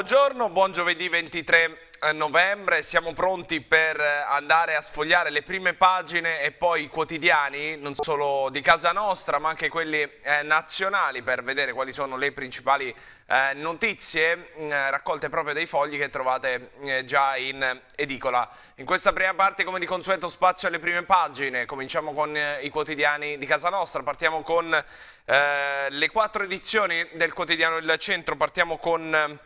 Buongiorno, buon giovedì 23 eh, novembre, siamo pronti per eh, andare a sfogliare le prime pagine e poi i quotidiani, non solo di casa nostra ma anche quelli eh, nazionali per vedere quali sono le principali eh, notizie eh, raccolte proprio dai fogli che trovate eh, già in edicola. In questa prima parte come di consueto spazio alle prime pagine, cominciamo con i quotidiani di casa nostra, partiamo con le quattro edizioni del quotidiano Il Centro, partiamo con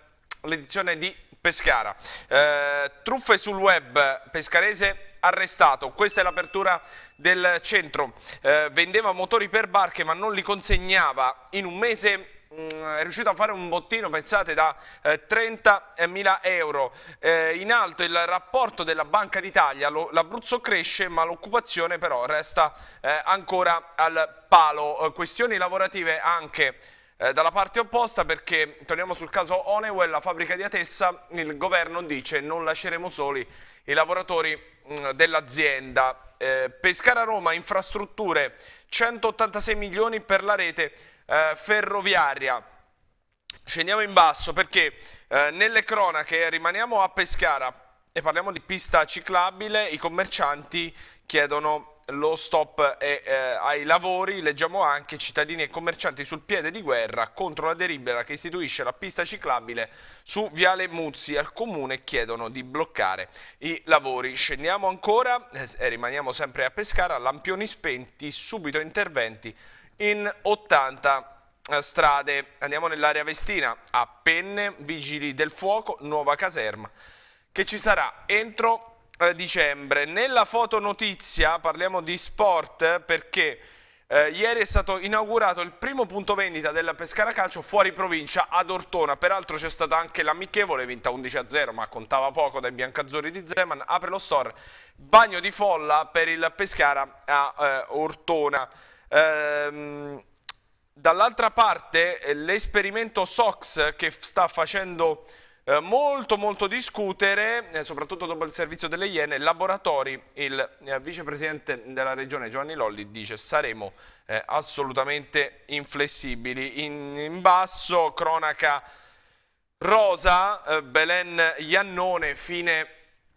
l'edizione di Pescara. Eh, truffe sul web, Pescarese arrestato. Questa è l'apertura del centro. Eh, vendeva motori per barche ma non li consegnava. In un mese mm, è riuscito a fare un bottino, pensate, da 30.000 eh, euro. Eh, in alto il rapporto della Banca d'Italia, l'Abruzzo cresce ma l'occupazione però resta eh, ancora al palo. Eh, questioni lavorative anche eh, dalla parte opposta perché, torniamo sul caso Onewell, la fabbrica di Atessa, il governo dice non lasceremo soli i lavoratori mm, dell'azienda. Eh, Pescara-Roma, infrastrutture, 186 milioni per la rete eh, ferroviaria. Scendiamo in basso perché eh, nelle cronache rimaniamo a Pescara e parliamo di pista ciclabile, i commercianti chiedono lo stop è, eh, ai lavori, leggiamo anche cittadini e commercianti sul piede di guerra contro la delibera che istituisce la pista ciclabile su Viale Muzzi al comune chiedono di bloccare i lavori. Scendiamo ancora eh, e rimaniamo sempre a Pescara, lampioni spenti, subito interventi in 80 eh, strade. Andiamo nell'area Vestina, a Penne, Vigili del Fuoco, nuova caserma che ci sarà entro eh, dicembre. Nella fotonotizia parliamo di sport perché eh, ieri è stato inaugurato il primo punto vendita della Pescara Calcio fuori provincia ad Ortona. Peraltro c'è stata anche l'amichevole vinta 11-0, a ma contava poco dai biancazzurri di Zeman. Apre lo store, bagno di folla per il Pescara a eh, Ortona. Ehm, dall'altra parte eh, l'esperimento SOX che sta facendo eh, molto molto discutere, eh, soprattutto dopo il servizio delle Iene, laboratori, il eh, vicepresidente della regione Giovanni Lolli dice saremo eh, assolutamente inflessibili. In, in, basso cronaca rosa, eh, Belen Iannone, fine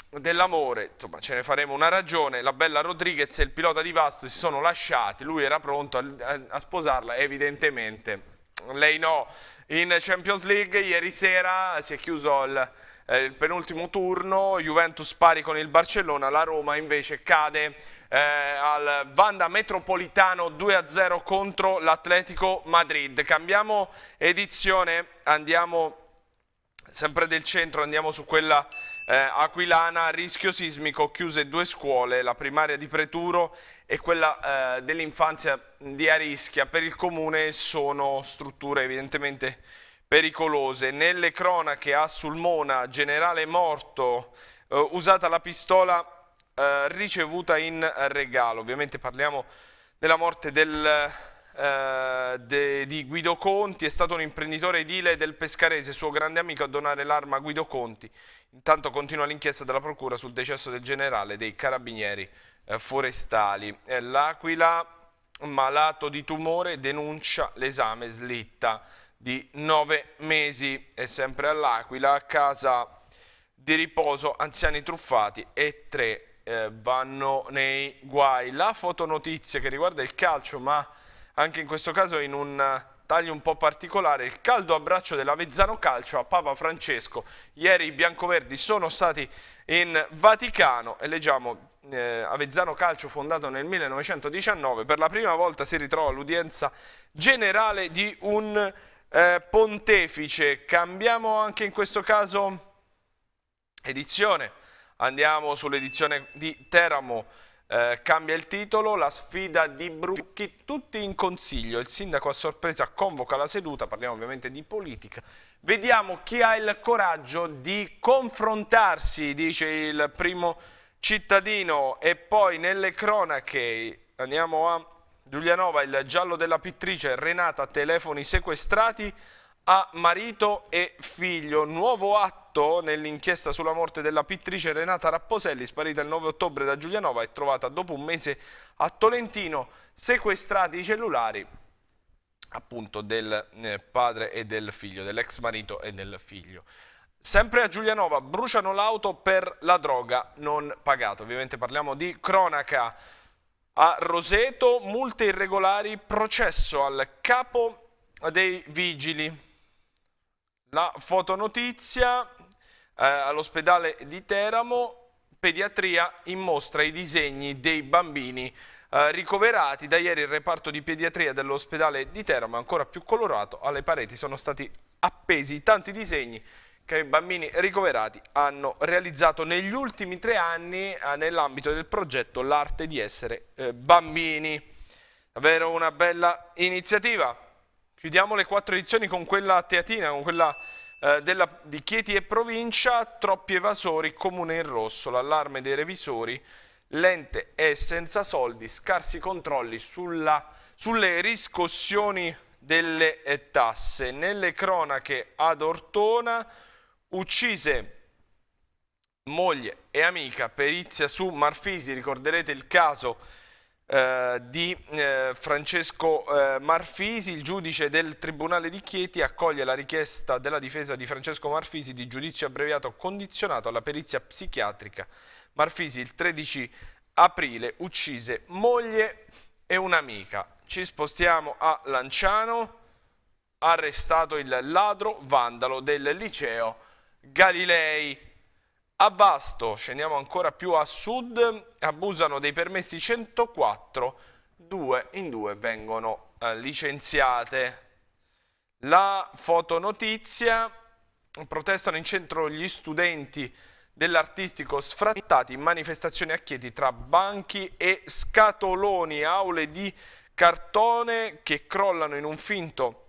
dell'amore, insomma ce ne faremo una ragione, la bella Rodriguez e il pilota di Vasto si sono lasciati, lui era pronto a, a, a sposarla, evidentemente lei no, in Champions League ieri sera si è chiuso il, eh, il penultimo turno, Juventus pari con il Barcellona, la Roma invece cade eh, al Vanda Metropolitano 2-0 contro l'Atletico Madrid. Cambiamo edizione, andiamo sempre del centro, andiamo su quella eh, aquilana, rischio sismico, chiuse due scuole, la primaria di Preturo e quella eh, dell'infanzia di Arischia. Per il comune sono strutture evidentemente pericolose. Nelle cronache a Sulmona, generale morto, eh, usata la pistola eh, ricevuta in regalo. Ovviamente parliamo della morte del eh, De, di Guido Conti, è stato un imprenditore edile del Pescarese, suo grande amico a donare l'arma a Guido Conti Intanto continua l'inchiesta della Procura sul decesso del generale dei carabinieri eh, forestali. Eh, L'Aquila, malato di tumore, denuncia l'esame slitta di nove mesi. È sempre all'Aquila, a casa di riposo, anziani truffati e tre eh, vanno nei guai. La fotonotizia che riguarda il calcio, ma anche in questo caso in un taglio un po' particolare, il caldo abbraccio dell'Avezzano Calcio a Papa Francesco. Ieri i biancoverdi sono stati in Vaticano e leggiamo eh, Avezzano Calcio fondato nel 1919, per la prima volta si ritrova l'udienza generale di un eh, pontefice. Cambiamo anche in questo caso edizione, andiamo sull'edizione di Teramo eh, cambia il titolo, la sfida di Brucchi, tutti in consiglio, il sindaco a sorpresa convoca la seduta, parliamo ovviamente di politica, vediamo chi ha il coraggio di confrontarsi, dice il primo cittadino e poi nelle cronache andiamo a Giulianova, il giallo della pittrice Renata, telefoni sequestrati a marito e figlio, nuovo atto fatto nell'inchiesta sulla morte della pittrice Renata Rapposelli, sparita il 9 ottobre da Giulianova e trovata dopo un mese a Tolentino, sequestrati i cellulari appunto del eh, padre e del figlio, dell'ex marito e del figlio. Sempre a Giulianova bruciano l'auto per la droga non pagata. Ovviamente parliamo di cronaca. A Roseto multe irregolari, processo al capo dei vigili. La fotonotizia eh, all'ospedale di Teramo, pediatria in mostra i disegni dei bambini eh, ricoverati. Da ieri il reparto di pediatria dell'ospedale di Teramo, è ancora più colorato, alle pareti sono stati appesi tanti disegni che i bambini ricoverati hanno realizzato negli ultimi tre anni eh, nell'ambito del progetto L'arte di essere eh, bambini. Davvero una bella iniziativa. Chiudiamo le quattro edizioni con quella teatina, con quella eh, della, di Chieti e provincia, troppi evasori, comune in rosso, l'allarme dei revisori, l'ente è senza soldi, scarsi controlli sulla, sulle riscossioni delle eh, tasse. Nelle cronache ad Ortona uccise moglie e amica, perizia su Marfisi, ricorderete il caso eh, di eh, Francesco eh, Marfisi, il giudice del Tribunale di Chieti accoglie la richiesta della difesa di Francesco Marfisi di giudizio abbreviato condizionato alla perizia psichiatrica. Marfisi il 13 aprile uccise moglie e un'amica. Ci spostiamo a Lanciano, arrestato il ladro vandalo del liceo Galilei. A Vasto, scendiamo ancora più a sud, abusano dei permessi 104, due in due vengono eh, licenziate. La fotonotizia, protestano in centro gli studenti dell'artistico sfrattati in manifestazioni a Chieti tra banchi e scatoloni, aule di cartone che crollano in un finto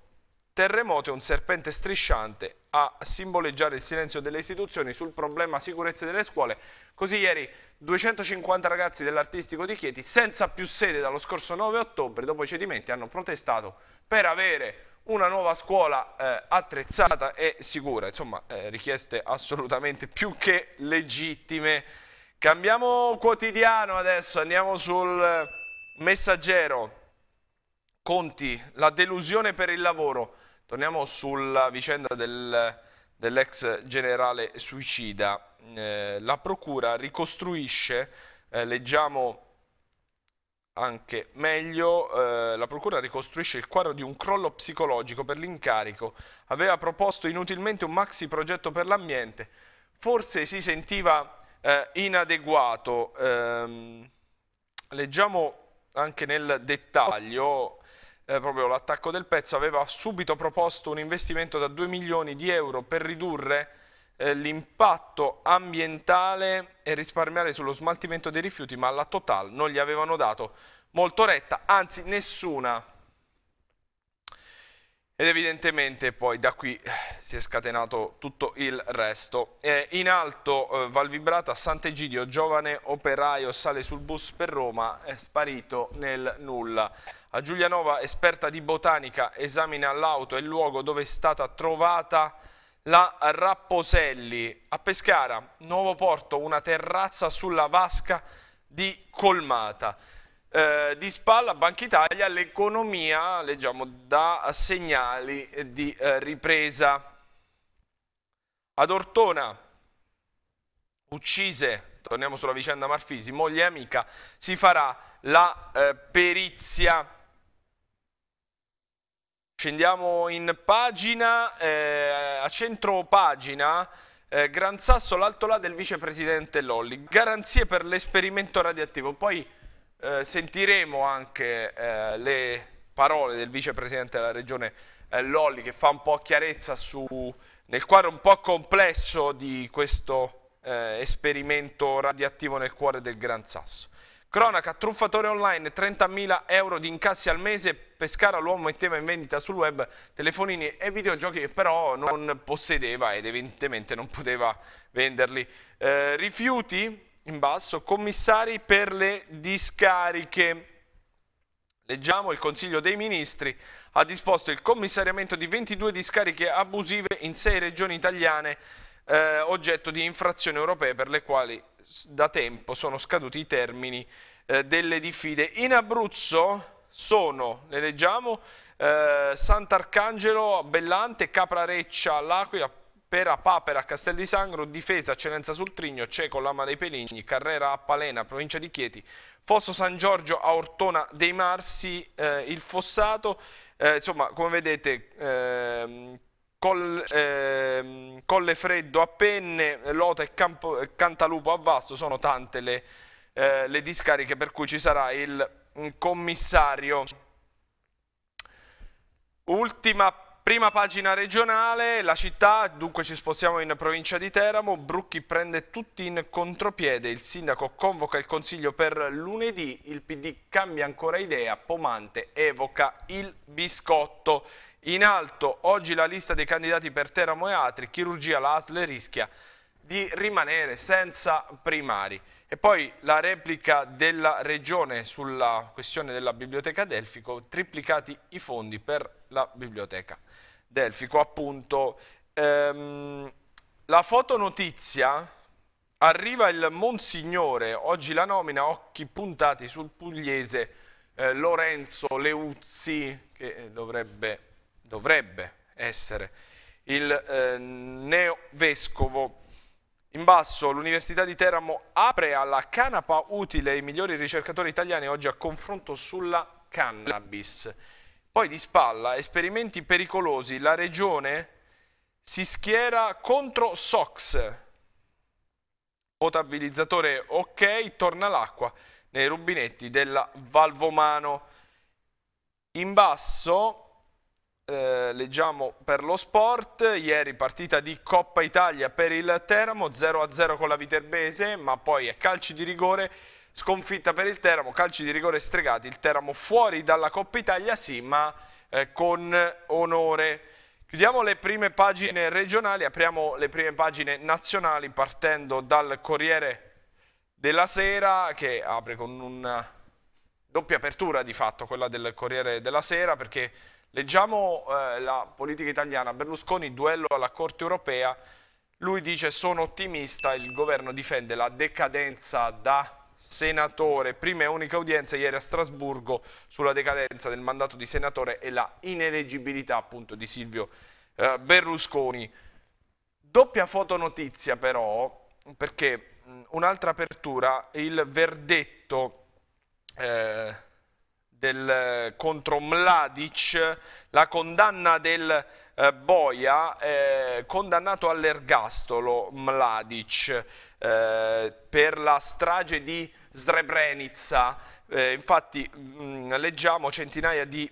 terremoto e un serpente strisciante a simboleggiare il silenzio delle istituzioni sul problema sicurezza delle scuole. Così ieri 250 ragazzi dell'artistico di Chieti, senza più sede dallo scorso 9 ottobre, dopo i cedimenti, hanno protestato per avere una nuova scuola eh, attrezzata e sicura. Insomma, eh, richieste assolutamente più che legittime. Cambiamo quotidiano adesso, andiamo sul messaggero. Conti, la delusione per il lavoro Torniamo sulla vicenda del, dell'ex generale suicida. Eh, la procura ricostruisce, eh, leggiamo anche meglio, eh, la procura ricostruisce il quadro di un crollo psicologico per l'incarico. Aveva proposto inutilmente un maxi progetto per l'ambiente. Forse si sentiva eh, inadeguato. Eh, leggiamo anche nel dettaglio eh, proprio l'attacco del pezzo, aveva subito proposto un investimento da 2 milioni di euro per ridurre eh, l'impatto ambientale e risparmiare sullo smaltimento dei rifiuti, ma alla Total non gli avevano dato molto retta, anzi nessuna ed evidentemente poi da qui eh, si è scatenato tutto il resto. Eh, in alto eh, Valvibrata, Sant'Egidio, giovane operaio sale sul bus per Roma, è sparito nel nulla. A Giulianova, esperta di botanica, esamina l'auto e il luogo dove è stata trovata la Rapposelli. A Pescara, nuovo porto, una terrazza sulla vasca di Colmata eh, di spalla Banca Italia l'economia, leggiamo, dà segnali di eh, ripresa. Ad Ortona, uccise, torniamo sulla vicenda Marfisi, moglie e amica, si farà la eh, perizia. Scendiamo in pagina, eh, a centro pagina, eh, Gran Sasso, l'altolà del vicepresidente Lolli, garanzie per l'esperimento radioattivo. Poi eh, sentiremo anche eh, le parole del vicepresidente della regione eh, Lolli che fa un po' chiarezza su, nel quadro un po' complesso di questo eh, esperimento radioattivo nel cuore del Gran Sasso. Cronaca, truffatore online, 30.000 euro di incassi al mese, Pescara l'uomo metteva in vendita sul web telefonini e videogiochi che però non possedeva ed evidentemente non poteva venderli. Eh, rifiuti, in basso, commissari per le discariche. Leggiamo il Consiglio dei Ministri ha disposto il commissariamento di 22 discariche abusive in 6 regioni italiane eh, oggetto di infrazioni europee per le quali da tempo sono scaduti i termini eh, delle diffide. In Abruzzo sono, le leggiamo, eh, Sant'Arcangelo, Bellante, Caprareccia, L'Aquila, Pera, Papera, a Castel di Sangro, Difesa, eccellenza sul Trigno, Ceco, Lama dei Peligni, Carrera, a Palena, provincia di Chieti, Fosso San Giorgio a Ortona dei Marsi, eh, il Fossato, eh, insomma come vedete eh, Col, ehm, Colle Freddo a Penne, Lota e Campo, Cantalupo a Vasto, sono tante le, eh, le discariche per cui ci sarà il mm, commissario. Ultima Prima pagina regionale, la città, dunque ci spostiamo in provincia di Teramo, Brucchi prende tutti in contropiede, il sindaco convoca il consiglio per lunedì, il PD cambia ancora idea, Pomante evoca il biscotto. In alto oggi la lista dei candidati per Teramo e Atri, chirurgia l'ASL rischia di rimanere senza primari. E poi la replica della regione sulla questione della biblioteca Delfico, triplicati i fondi per la biblioteca. Delfico, appunto. Ehm, la fotonotizia arriva il Monsignore, oggi la nomina, occhi puntati sul pugliese eh, Lorenzo Leuzzi, che eh, dovrebbe, dovrebbe essere il eh, neovescovo. In basso l'Università di Teramo apre alla canapa utile i migliori ricercatori italiani oggi a confronto sulla cannabis. Poi di spalla, esperimenti pericolosi, la regione si schiera contro Sox. Potabilizzatore ok, torna l'acqua nei rubinetti della valvomano. In basso eh, leggiamo per lo sport, ieri partita di Coppa Italia per il Teramo, 0-0 con la Viterbese, ma poi è calci di rigore sconfitta per il Teramo, calci di rigore stregati, il Teramo fuori dalla Coppa Italia sì, ma eh, con onore. Chiudiamo le prime pagine regionali, apriamo le prime pagine nazionali partendo dal Corriere della Sera che apre con una doppia apertura di fatto, quella del Corriere della Sera perché leggiamo eh, la politica italiana, Berlusconi duello alla Corte Europea, lui dice sono ottimista, il governo difende la decadenza da senatore. Prima e unica udienza ieri a Strasburgo sulla decadenza del mandato di senatore e la ineleggibilità appunto di Silvio eh, Berlusconi. Doppia fotonotizia però, perché un'altra apertura, il verdetto eh, del, contro Mladic, la condanna del eh, Boia, eh, condannato all'ergastolo Mladic. Eh, per la strage di Srebrenica. Eh, infatti mh, mm, leggiamo centinaia di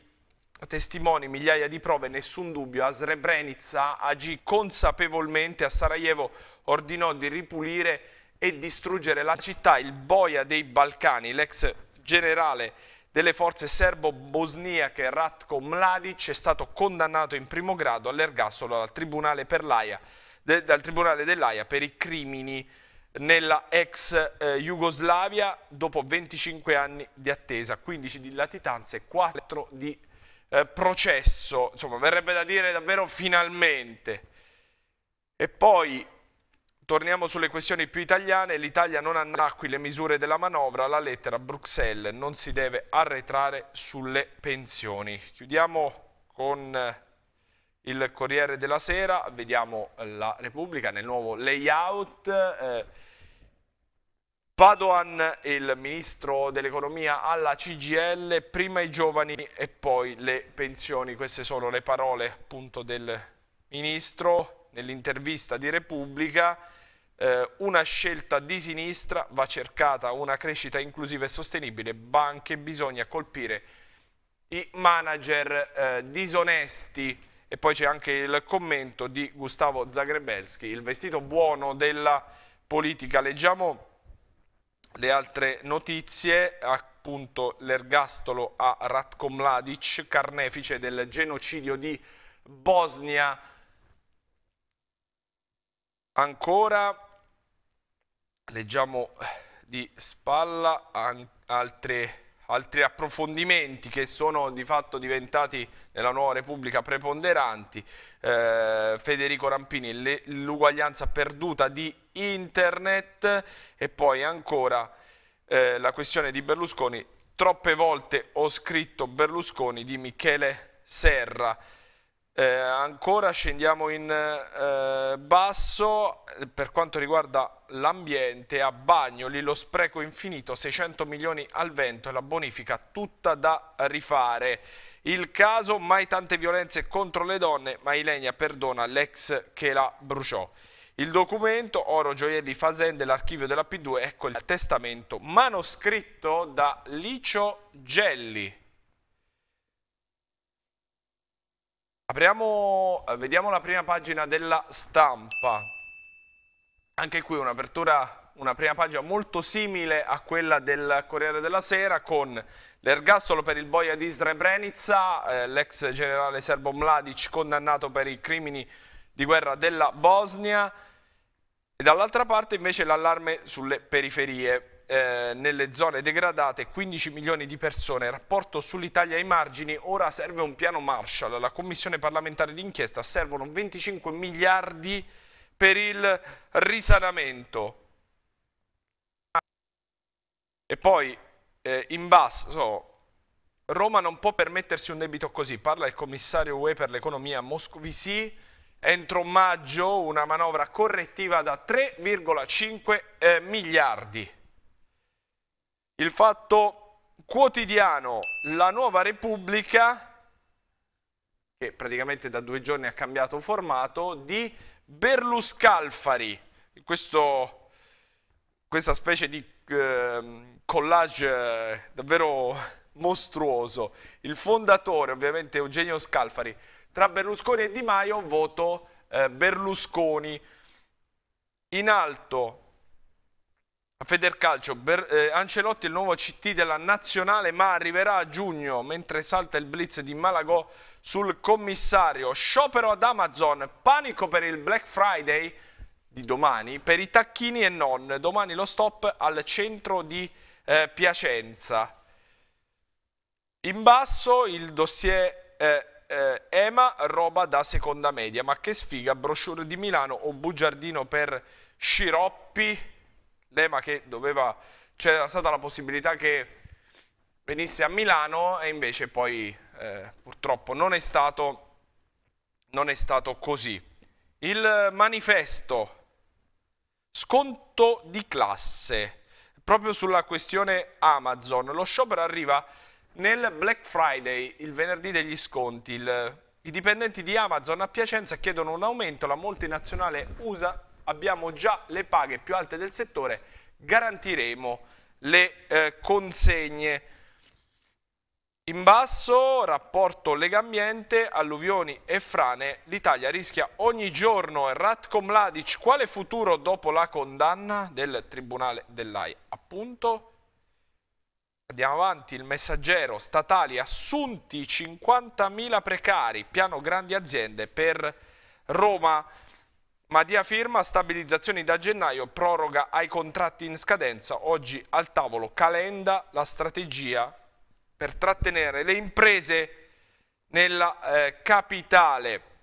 testimoni, migliaia di prove, nessun dubbio, a Srebrenica agì consapevolmente, a Sarajevo ordinò di ripulire e distruggere la città, il boia dei Balcani, l'ex generale delle forze serbo-bosniache Ratko Mladic è stato condannato in primo grado all'ergastolo dal Tribunale dell'Aia per i crimini nella ex eh, Jugoslavia dopo 25 anni di attesa, 15 di latitanze e 4 di eh, processo, insomma verrebbe da dire davvero finalmente. E poi torniamo sulle questioni più italiane, l'Italia non andrà qui le misure della manovra, la lettera Bruxelles non si deve arretrare sulle pensioni. Chiudiamo con eh, il Corriere della Sera, vediamo la Repubblica nel nuovo layout. Eh, Padoan, il ministro dell'economia alla CGL, prima i giovani e poi le pensioni. Queste sono le parole appunto del ministro nell'intervista di Repubblica. Eh, una scelta di sinistra va cercata una crescita inclusiva e sostenibile, banche bisogna colpire i manager eh, disonesti. E poi c'è anche il commento di Gustavo Zagrebelski, il vestito buono della politica. Leggiamo le altre notizie, appunto l'ergastolo a Ratko Mladic, carnefice del genocidio di Bosnia. Ancora, leggiamo di spalla altre notizie altri approfondimenti che sono di fatto diventati nella nuova Repubblica preponderanti. Eh, Federico Rampini, l'uguaglianza perduta di Internet e poi ancora eh, la questione di Berlusconi. Troppe volte ho scritto Berlusconi di Michele Serra. Eh, ancora scendiamo in eh, basso per quanto riguarda l'ambiente a Bagnoli lo spreco infinito 600 milioni al vento e la bonifica tutta da rifare il caso mai tante violenze contro le donne ma Ilenia perdona l'ex che la bruciò il documento Oro Gioielli Fasende l'archivio della P2 ecco il testamento manoscritto da Licio Gelli Apriamo, eh, vediamo la prima pagina della stampa. Anche qui un'apertura, una prima pagina molto simile a quella del Corriere della Sera con l'ergastolo per il boia di Srebrenica, eh, l'ex generale serbo Mladic condannato per i crimini di guerra della Bosnia e dall'altra parte invece l'allarme sulle periferie eh, nelle zone degradate 15 milioni di persone. Rapporto sull'Italia ai margini, ora serve un piano Marshall. Alla Commissione parlamentare d'inchiesta servono 25 miliardi per il risanamento. E poi eh, in basso Roma non può permettersi un debito così, parla il commissario UE per l'economia Moscovici, entro maggio una manovra correttiva da 3,5 eh, miliardi il fatto quotidiano La Nuova Repubblica, che praticamente da due giorni ha cambiato formato, di Berluscalfari, Questo, questa specie di ehm, eh, collage davvero mostruoso. Il fondatore, ovviamente Eugenio Scalfari, tra Berlusconi e Di Maio, voto eh, Berlusconi. In alto a Federcalcio, Ber, eh, Ancelotti è il nuovo CT della nazionale, ma arriverà a giugno mentre salta il blitz di Malagò sul commissario. Sciopero ad Amazon, panico per il Black Friday di domani, per i tacchini e non. Domani lo stop al centro di eh, Piacenza. In basso il dossier eh, eh EMA, roba da seconda media. Ma che sfiga, brochure di Milano o bugiardino per Sciroppi? l'EMA che doveva, c'era stata la possibilità che venisse a Milano e invece poi eh, purtroppo non è, stato, non è stato così. Il manifesto sconto di classe, proprio sulla questione Amazon, lo sciopero arriva nel Black Friday, il venerdì degli sconti, il, i dipendenti di Amazon a Piacenza chiedono un aumento, la multinazionale USA abbiamo già le paghe più alte del settore, garantiremo le eh, consegne. In basso, rapporto Legambiente, alluvioni e frane, l'Italia rischia ogni giorno. Ratko Mladic, quale futuro dopo la condanna del Tribunale dell'AI? Appunto, andiamo avanti, il messaggero, statali, assunti 50.000 precari, piano grandi aziende per Roma. Madia firma stabilizzazioni da gennaio, proroga ai contratti in scadenza. Oggi al tavolo Calenda la strategia per trattenere le imprese nella eh, capitale.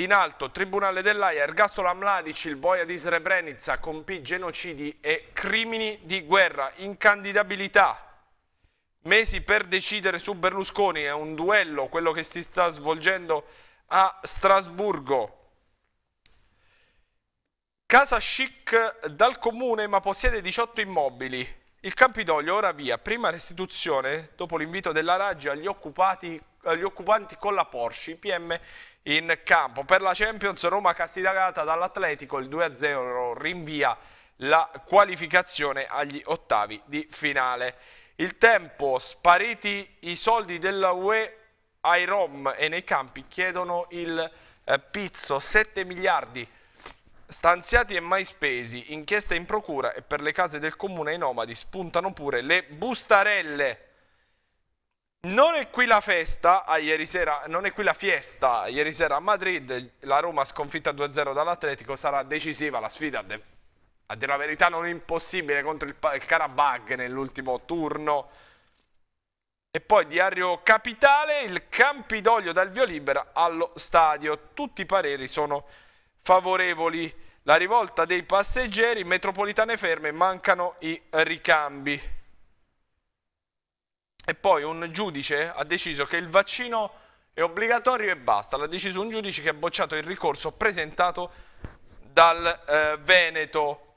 In alto, Tribunale dell'AIA, ergastolo Amladic, il boia di Srebrenica, compì genocidi e crimini di guerra, incandidabilità. Mesi per decidere su Berlusconi, è un duello quello che si sta svolgendo a Strasburgo. Casa chic dal comune ma possiede 18 immobili. Il Campidoglio ora via, prima restituzione dopo l'invito della Raggi agli, occupati, agli occupanti con la Porsche, IPM in campo. Per la Champions Roma castigata dall'Atletico, il 2-0 rinvia la qualificazione agli ottavi di finale. Il tempo, spariti i soldi della UE ai Rom e nei campi chiedono il eh, pizzo, 7 miliardi Stanziati e mai spesi, inchiesta in procura e per le case del comune ai nomadi spuntano pure le bustarelle. Non è qui la festa, ah, ieri sera, non è qui la fiesta, ieri sera a Madrid la Roma sconfitta 2-0 dall'Atletico sarà decisiva la sfida, a dire la verità non è impossibile contro il, il Karabag nell'ultimo turno. E poi diario Capitale, il Campidoglio dal Vio Libera allo stadio, tutti i pareri sono favorevoli la rivolta dei passeggeri, metropolitane ferme, mancano i ricambi. E poi un giudice ha deciso che il vaccino è obbligatorio e basta. L'ha deciso un giudice che ha bocciato il ricorso presentato dal eh, Veneto.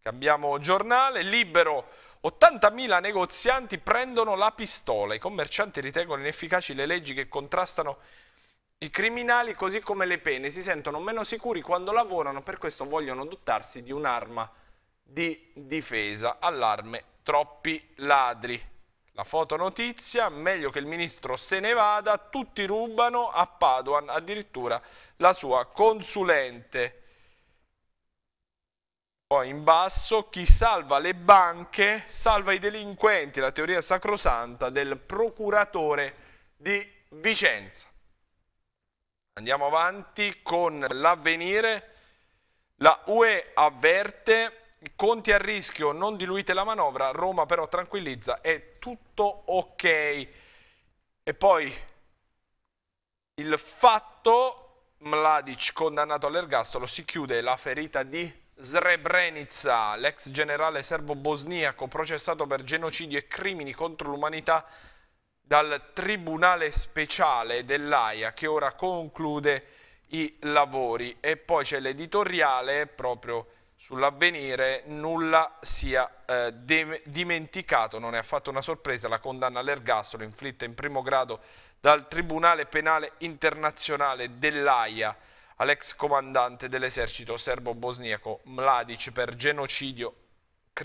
Cambiamo giornale. Libero. 80.000 negozianti prendono la pistola. I commercianti ritengono inefficaci le leggi che contrastano i criminali, così come le pene, si sentono meno sicuri quando lavorano, per questo vogliono dotarsi di un'arma di difesa. Allarme, troppi ladri. La fotonotizia, meglio che il ministro se ne vada, tutti rubano a Paduan, addirittura la sua consulente. Poi in basso, chi salva le banche salva i delinquenti, la teoria sacrosanta del procuratore di Vicenza. Andiamo avanti con l'avvenire. La UE avverte Conti a rischio, non diluite la manovra, Roma però tranquillizza, è tutto ok. E poi il fatto, Mladic condannato all'ergastolo, si chiude la ferita di Srebrenica, l'ex generale serbo-bosniaco processato per genocidio e crimini contro l'umanità dal Tribunale Speciale dell'AIA che ora conclude i lavori e poi c'è l'editoriale proprio sull'avvenire nulla sia eh, dimenticato, non è affatto una sorpresa la condanna all'ergastolo inflitta in primo grado dal Tribunale Penale Internazionale dell'AIA all'ex comandante dell'esercito serbo-bosniaco Mladic per genocidio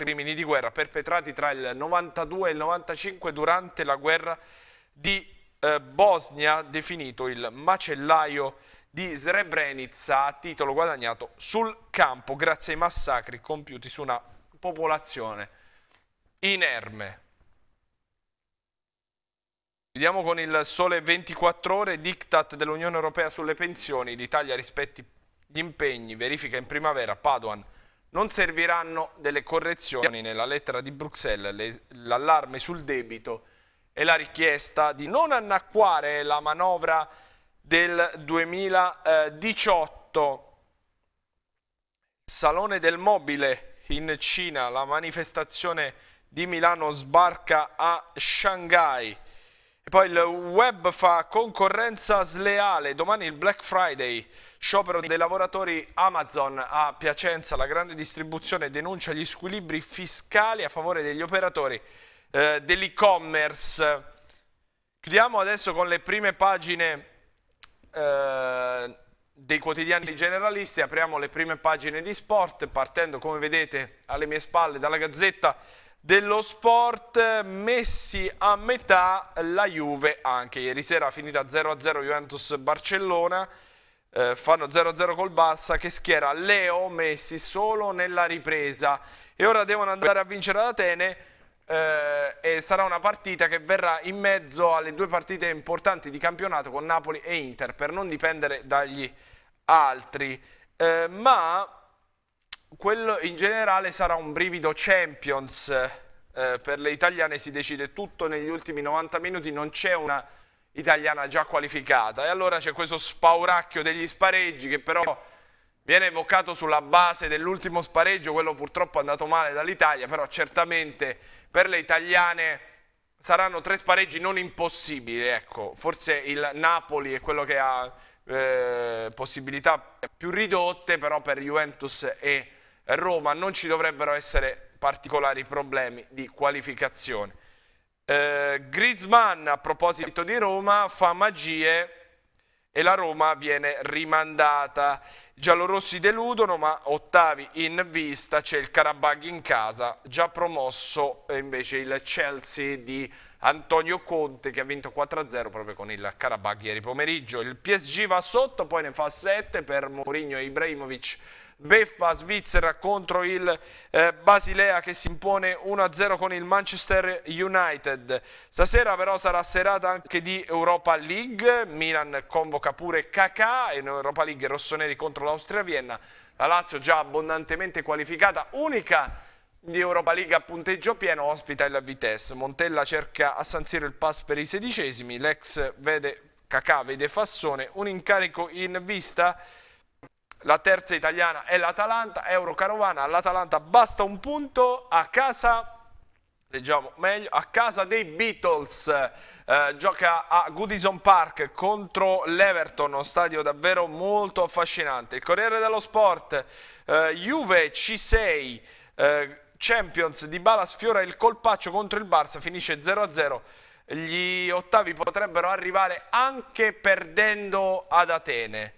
crimini di guerra perpetrati tra il 92 e il 95 durante la guerra di eh, Bosnia, definito il macellaio di Srebrenica a titolo guadagnato sul campo grazie ai massacri compiuti su una popolazione inerme. Vediamo con il sole 24 ore, diktat dell'Unione Europea sulle pensioni, l'Italia rispetti gli impegni, verifica in primavera, Paduan, non serviranno delle correzioni nella lettera di Bruxelles, l'allarme sul debito e la richiesta di non annacquare la manovra del 2018. Salone del mobile in Cina, la manifestazione di Milano sbarca a Shanghai. E poi il web fa concorrenza sleale, domani il Black Friday, sciopero dei lavoratori Amazon a Piacenza, la grande distribuzione denuncia gli squilibri fiscali a favore degli operatori eh, dell'e-commerce. Chiudiamo adesso con le prime pagine eh, dei quotidiani generalisti, apriamo le prime pagine di sport partendo come vedete alle mie spalle dalla Gazzetta dello sport messi a metà la Juve anche. Ieri sera finita 0-0 Juventus-Barcellona, eh, fanno 0-0 col Barça che schiera Leo Messi solo nella ripresa e ora devono andare a vincere ad Atene eh, e sarà una partita che verrà in mezzo alle due partite importanti di campionato con Napoli e Inter per non dipendere dagli altri. Eh, ma quello in generale sarà un brivido Champions eh, per le italiane, si decide tutto negli ultimi 90 minuti, non c'è una italiana già qualificata e allora c'è questo spauracchio degli spareggi che però viene evocato sulla base dell'ultimo spareggio, quello purtroppo è andato male dall'Italia, però certamente per le italiane saranno tre spareggi non impossibili, ecco. forse il Napoli è quello che ha eh, possibilità più ridotte, però per Juventus e Roma non ci dovrebbero essere particolari problemi di qualificazione. Eh, Griezmann, a proposito di Roma, fa magie e la Roma viene rimandata. giallorossi deludono, ma ottavi in vista, c'è il Karabag in casa, già promosso invece il Chelsea di Antonio Conte che ha vinto 4-0 proprio con il Karabag ieri pomeriggio. Il PSG va sotto, poi ne fa 7 per Mourinho e Ibrahimovic beffa svizzera contro il eh, Basilea che si impone 1-0 con il Manchester United. Stasera però sarà serata anche di Europa League, Milan convoca pure Kakà in Europa League rossoneri contro l'Austria Vienna, la Lazio già abbondantemente qualificata, unica di Europa League a punteggio pieno ospita il Vitesse. Montella cerca a San Siro il pass per i sedicesimi, l'ex vede Cacà, vede Fassone, un incarico in vista la terza italiana è l'Atalanta, Euro Carovana, all'Atalanta basta un punto, a casa, leggiamo meglio, a casa dei Beatles, eh, gioca a Goodison Park contro l'Everton, uno stadio davvero molto affascinante. Il Corriere dello Sport, eh, Juve C6, eh, Champions di Bala sfiora il colpaccio contro il Barça, finisce 0-0 gli ottavi potrebbero arrivare anche perdendo ad Atene.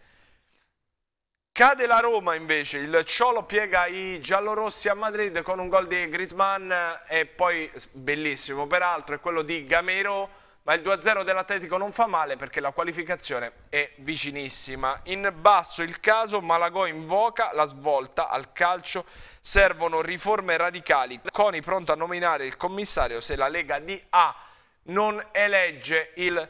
Cade la Roma invece, il Ciolo piega i giallorossi a Madrid con un gol di Griezmann e poi, bellissimo peraltro, è quello di Gamero, ma il 2-0 dell'Atletico non fa male perché la qualificazione è vicinissima. In basso il caso, Malagò invoca la svolta al calcio, servono riforme radicali. Coni pronto a nominare il commissario se la Lega di A non elegge il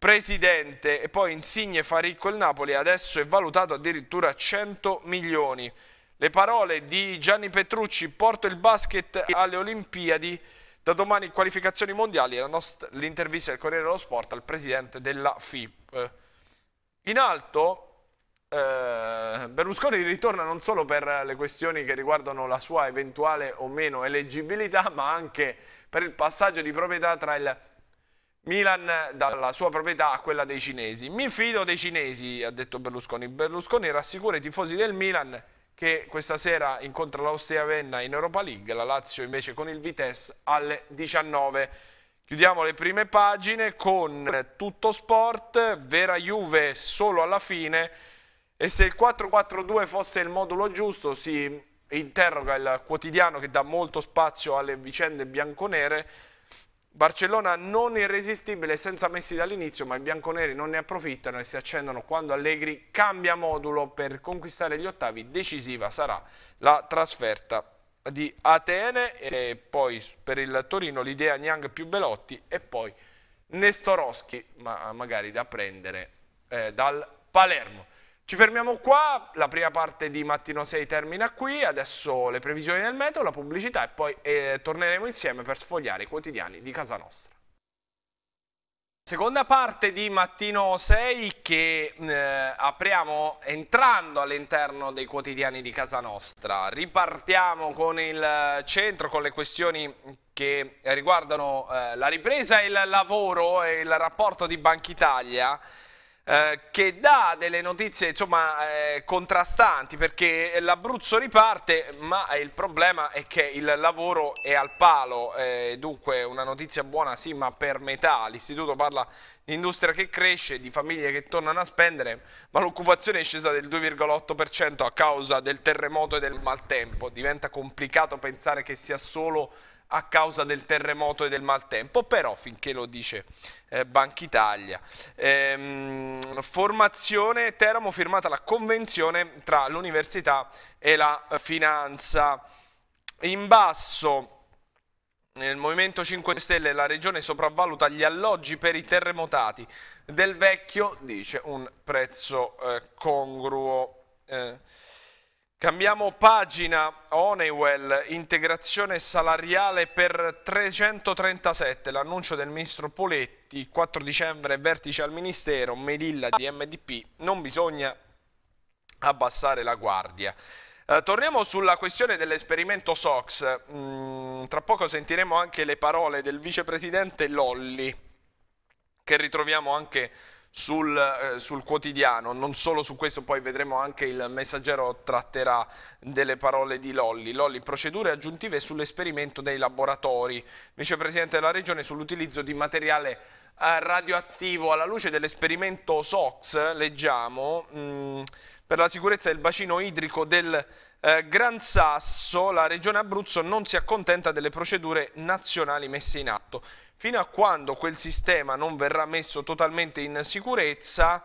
presidente e poi Insigne fa ricco il Napoli, adesso è valutato addirittura 100 milioni. Le parole di Gianni Petrucci, porto il basket alle Olimpiadi, da domani qualificazioni mondiali, l'intervista del Corriere dello Sport al presidente della FIP. In alto eh, Berlusconi ritorna non solo per le questioni che riguardano la sua eventuale o meno eleggibilità, ma anche per il passaggio di proprietà tra il Milan dalla sua proprietà a quella dei cinesi. Mi fido dei cinesi, ha detto Berlusconi. Berlusconi rassicura i tifosi del Milan che questa sera incontra l'Austria Venna in Europa League, la Lazio invece con il Vitesse alle 19. Chiudiamo le prime pagine con tutto sport, vera Juve solo alla fine e se il 4-4-2 fosse il modulo giusto si interroga il quotidiano che dà molto spazio alle vicende bianconere Barcellona non irresistibile senza Messi dall'inizio, ma i bianconeri non ne approfittano e si accendono quando Allegri cambia modulo per conquistare gli ottavi. Decisiva sarà la trasferta di Atene e poi per il Torino l'idea Niang più Belotti e poi Nestoroschi, ma magari da prendere eh, dal Palermo. Ci fermiamo qua, la prima parte di Mattino 6 termina qui, adesso le previsioni del meteo, la pubblicità e poi eh, torneremo insieme per sfogliare i quotidiani di casa nostra. Seconda parte di Mattino 6 che mm, eh, apriamo entrando all'interno dei quotidiani di casa nostra. Ripartiamo con il centro, con le questioni che riguardano eh, la ripresa e il lavoro e il rapporto di Banca Italia. Eh, che dà delle notizie insomma, eh, contrastanti perché l'Abruzzo riparte ma il problema è che il lavoro è al palo, eh, dunque una notizia buona sì ma per metà, l'istituto parla di industria che cresce, di famiglie che tornano a spendere ma l'occupazione è scesa del 2,8% a causa del terremoto e del maltempo, diventa complicato pensare che sia solo a causa del terremoto e del maltempo, però finché lo dice eh, Banca Italia. Ehm, formazione Teramo firmata la convenzione tra l'università e la finanza. In basso nel Movimento 5 Stelle la regione sopravvaluta gli alloggi per i terremotati del vecchio, dice un prezzo eh, congruo. Eh. Cambiamo pagina, Honeywell, integrazione salariale per 337, l'annuncio del ministro Poletti, 4 dicembre vertice al ministero, Melilla di MDP, non bisogna abbassare la guardia. Eh, torniamo sulla questione dell'esperimento SOX, mm, tra poco sentiremo anche le parole del vicepresidente Lolli, che ritroviamo anche sul, eh, sul, quotidiano, non solo su questo, poi vedremo anche il messaggero tratterà delle parole di Lolli. Lolli, procedure aggiuntive sull'esperimento dei laboratori, vicepresidente della Regione sull'utilizzo di materiale eh, radioattivo alla luce dell'esperimento SOX, leggiamo, mh, mm, per la sicurezza del bacino idrico del eh, Gran Sasso, la Regione Abruzzo non si accontenta delle procedure nazionali messe in atto fino a quando quel sistema non verrà messo totalmente in sicurezza,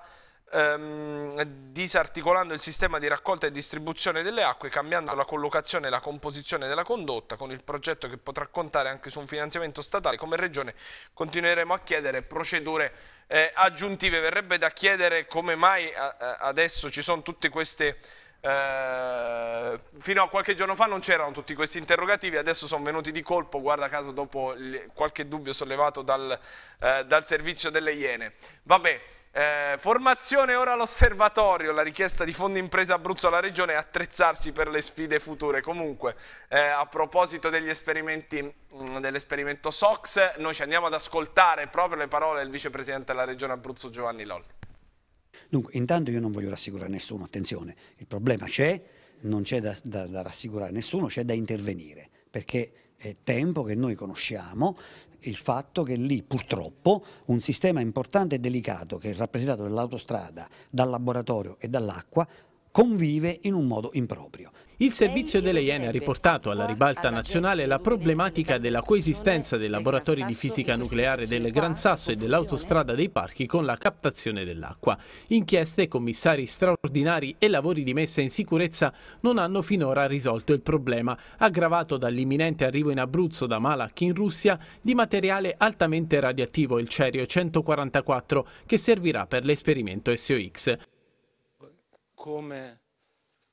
ehm, disarticolando il sistema di raccolta e distribuzione delle acque, cambiando la collocazione e la composizione della condotta, con il progetto che potrà contare anche su un finanziamento statale, come Regione continueremo a chiedere procedure eh, aggiuntive. Verrebbe da chiedere come mai eh, eh, adesso ci sono tutte queste eh, fino a qualche giorno fa non c'erano tutti questi interrogativi, adesso sono venuti di colpo, guarda caso, dopo qualche dubbio sollevato dal, eh, dal servizio delle Iene. Vabbè. Eh, formazione ora all'osservatorio, la richiesta di fondi impresa Abruzzo alla regione è attrezzarsi per le sfide future. Comunque, eh, a proposito degli esperimenti mm, dell'esperimento SOX, noi ci andiamo ad ascoltare proprio le parole del vicepresidente della regione Abruzzo Giovanni Lolli. Dunque, intanto io non voglio rassicurare nessuno, attenzione, il problema c'è, non c'è da, da, da rassicurare nessuno, c'è da intervenire, perché è tempo che noi conosciamo il fatto che lì purtroppo un sistema importante e delicato che è rappresentato dall'autostrada, dal laboratorio e dall'acqua convive in un modo improprio. Il servizio delle Iene ha riportato alla ribalta nazionale la problematica della coesistenza dei laboratori di fisica nucleare del Gran Sasso e dell'autostrada dei parchi con la captazione dell'acqua. Inchieste, commissari straordinari e lavori di messa in sicurezza non hanno finora risolto il problema, aggravato dall'imminente arrivo in Abruzzo da Malak in Russia di materiale altamente radioattivo, il cerio 144, che servirà per l'esperimento SOX come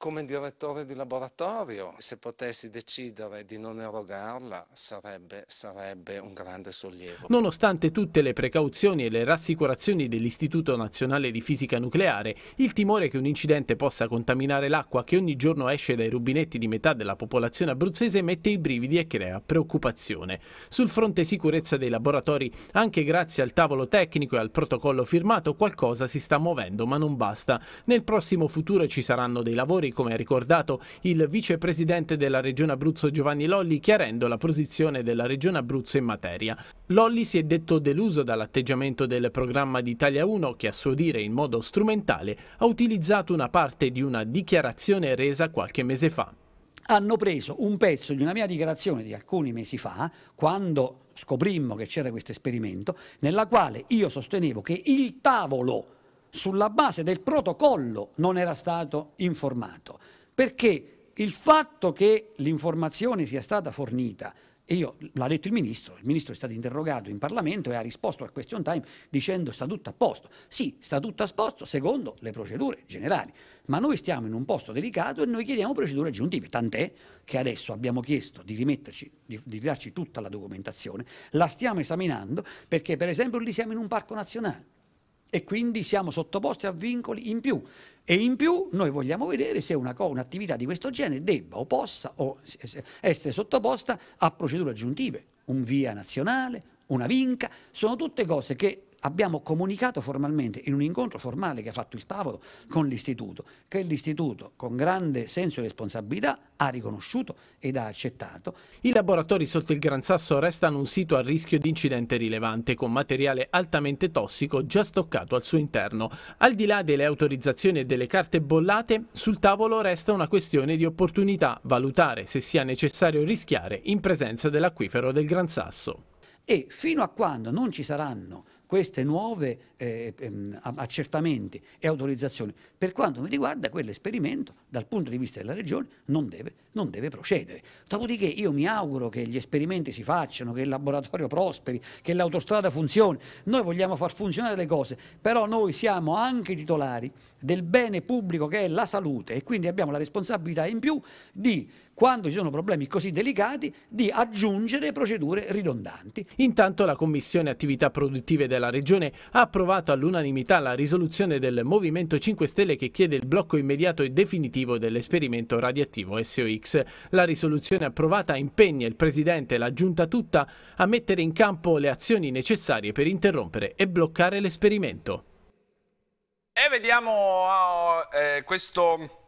come direttore di laboratorio. Se potessi decidere di non erogarla sarebbe, sarebbe, un grande sollievo. Nonostante tutte le precauzioni e le rassicurazioni dell'Istituto Nazionale di Fisica Nucleare, il timore che un incidente possa contaminare l'acqua che ogni giorno esce dai rubinetti di metà della popolazione abruzzese mette i brividi e crea preoccupazione. Sul fronte sicurezza dei laboratori, anche grazie al tavolo tecnico e al protocollo firmato, qualcosa si sta muovendo, ma non basta. Nel prossimo futuro ci saranno dei lavori come ha ricordato il vicepresidente della Regione Abruzzo Giovanni Lolli, chiarendo la posizione della Regione Abruzzo in materia. Lolli si è detto deluso dall'atteggiamento del programma di Italia 1 che a suo dire in modo strumentale ha utilizzato una parte di una dichiarazione resa qualche mese fa hanno preso un pezzo di una mia dichiarazione di alcuni mesi fa, quando scoprimmo che c'era questo esperimento, nella quale io sostenevo che il tavolo sulla base del protocollo non era stato informato, perché il fatto che l'informazione sia stata fornita e io l'ha detto il ministro, il ministro è stato interrogato in Parlamento e ha risposto al question time dicendo sta tutto a posto. Sì, sta tutto a posto secondo le procedure generali, ma noi stiamo in un posto delicato e noi chiediamo procedure aggiuntive, tant'è che adesso abbiamo chiesto di rimetterci, di, di darci tutta la documentazione, la stiamo esaminando perché per esempio lì siamo in un parco nazionale e quindi siamo sottoposti a vincoli in più. E in più noi vogliamo vedere se una co- un'attività di questo genere debba o possa o essere sottoposta a procedure aggiuntive, un via nazionale, una vinca, sono tutte cose che abbiamo comunicato formalmente in un incontro formale che ha fatto il tavolo con l'Istituto, che l'Istituto con grande senso di responsabilità ha riconosciuto ed ha accettato. I laboratori sotto il Gran Sasso restano un sito a rischio di incidente rilevante con materiale altamente tossico già stoccato al suo interno. Al di là delle autorizzazioni e delle carte bollate, sul tavolo resta una questione di opportunità, valutare se sia necessario rischiare in presenza dell'acquifero del Gran Sasso. E fino a quando non ci saranno queste nuove eh, ehm, accertamenti e autorizzazioni. Per quanto mi riguarda quell'esperimento dal punto di vista della Regione non deve, non deve procedere. Dopodiché io mi auguro che gli esperimenti si facciano, che il laboratorio prosperi, che l'autostrada funzioni. Noi vogliamo far funzionare le cose, però noi siamo anche titolari del bene pubblico che è la salute e quindi abbiamo la responsabilità in più di quando ci sono problemi così delicati, di aggiungere procedure ridondanti. Intanto la Commissione Attività Produttive della Regione ha approvato all'unanimità la risoluzione del Movimento 5 Stelle che chiede il blocco immediato e definitivo dell'esperimento radioattivo SOX. La risoluzione approvata impegna il Presidente e la Giunta tutta a mettere in campo le azioni necessarie per interrompere e bloccare l'esperimento. E vediamo oh, eh, questo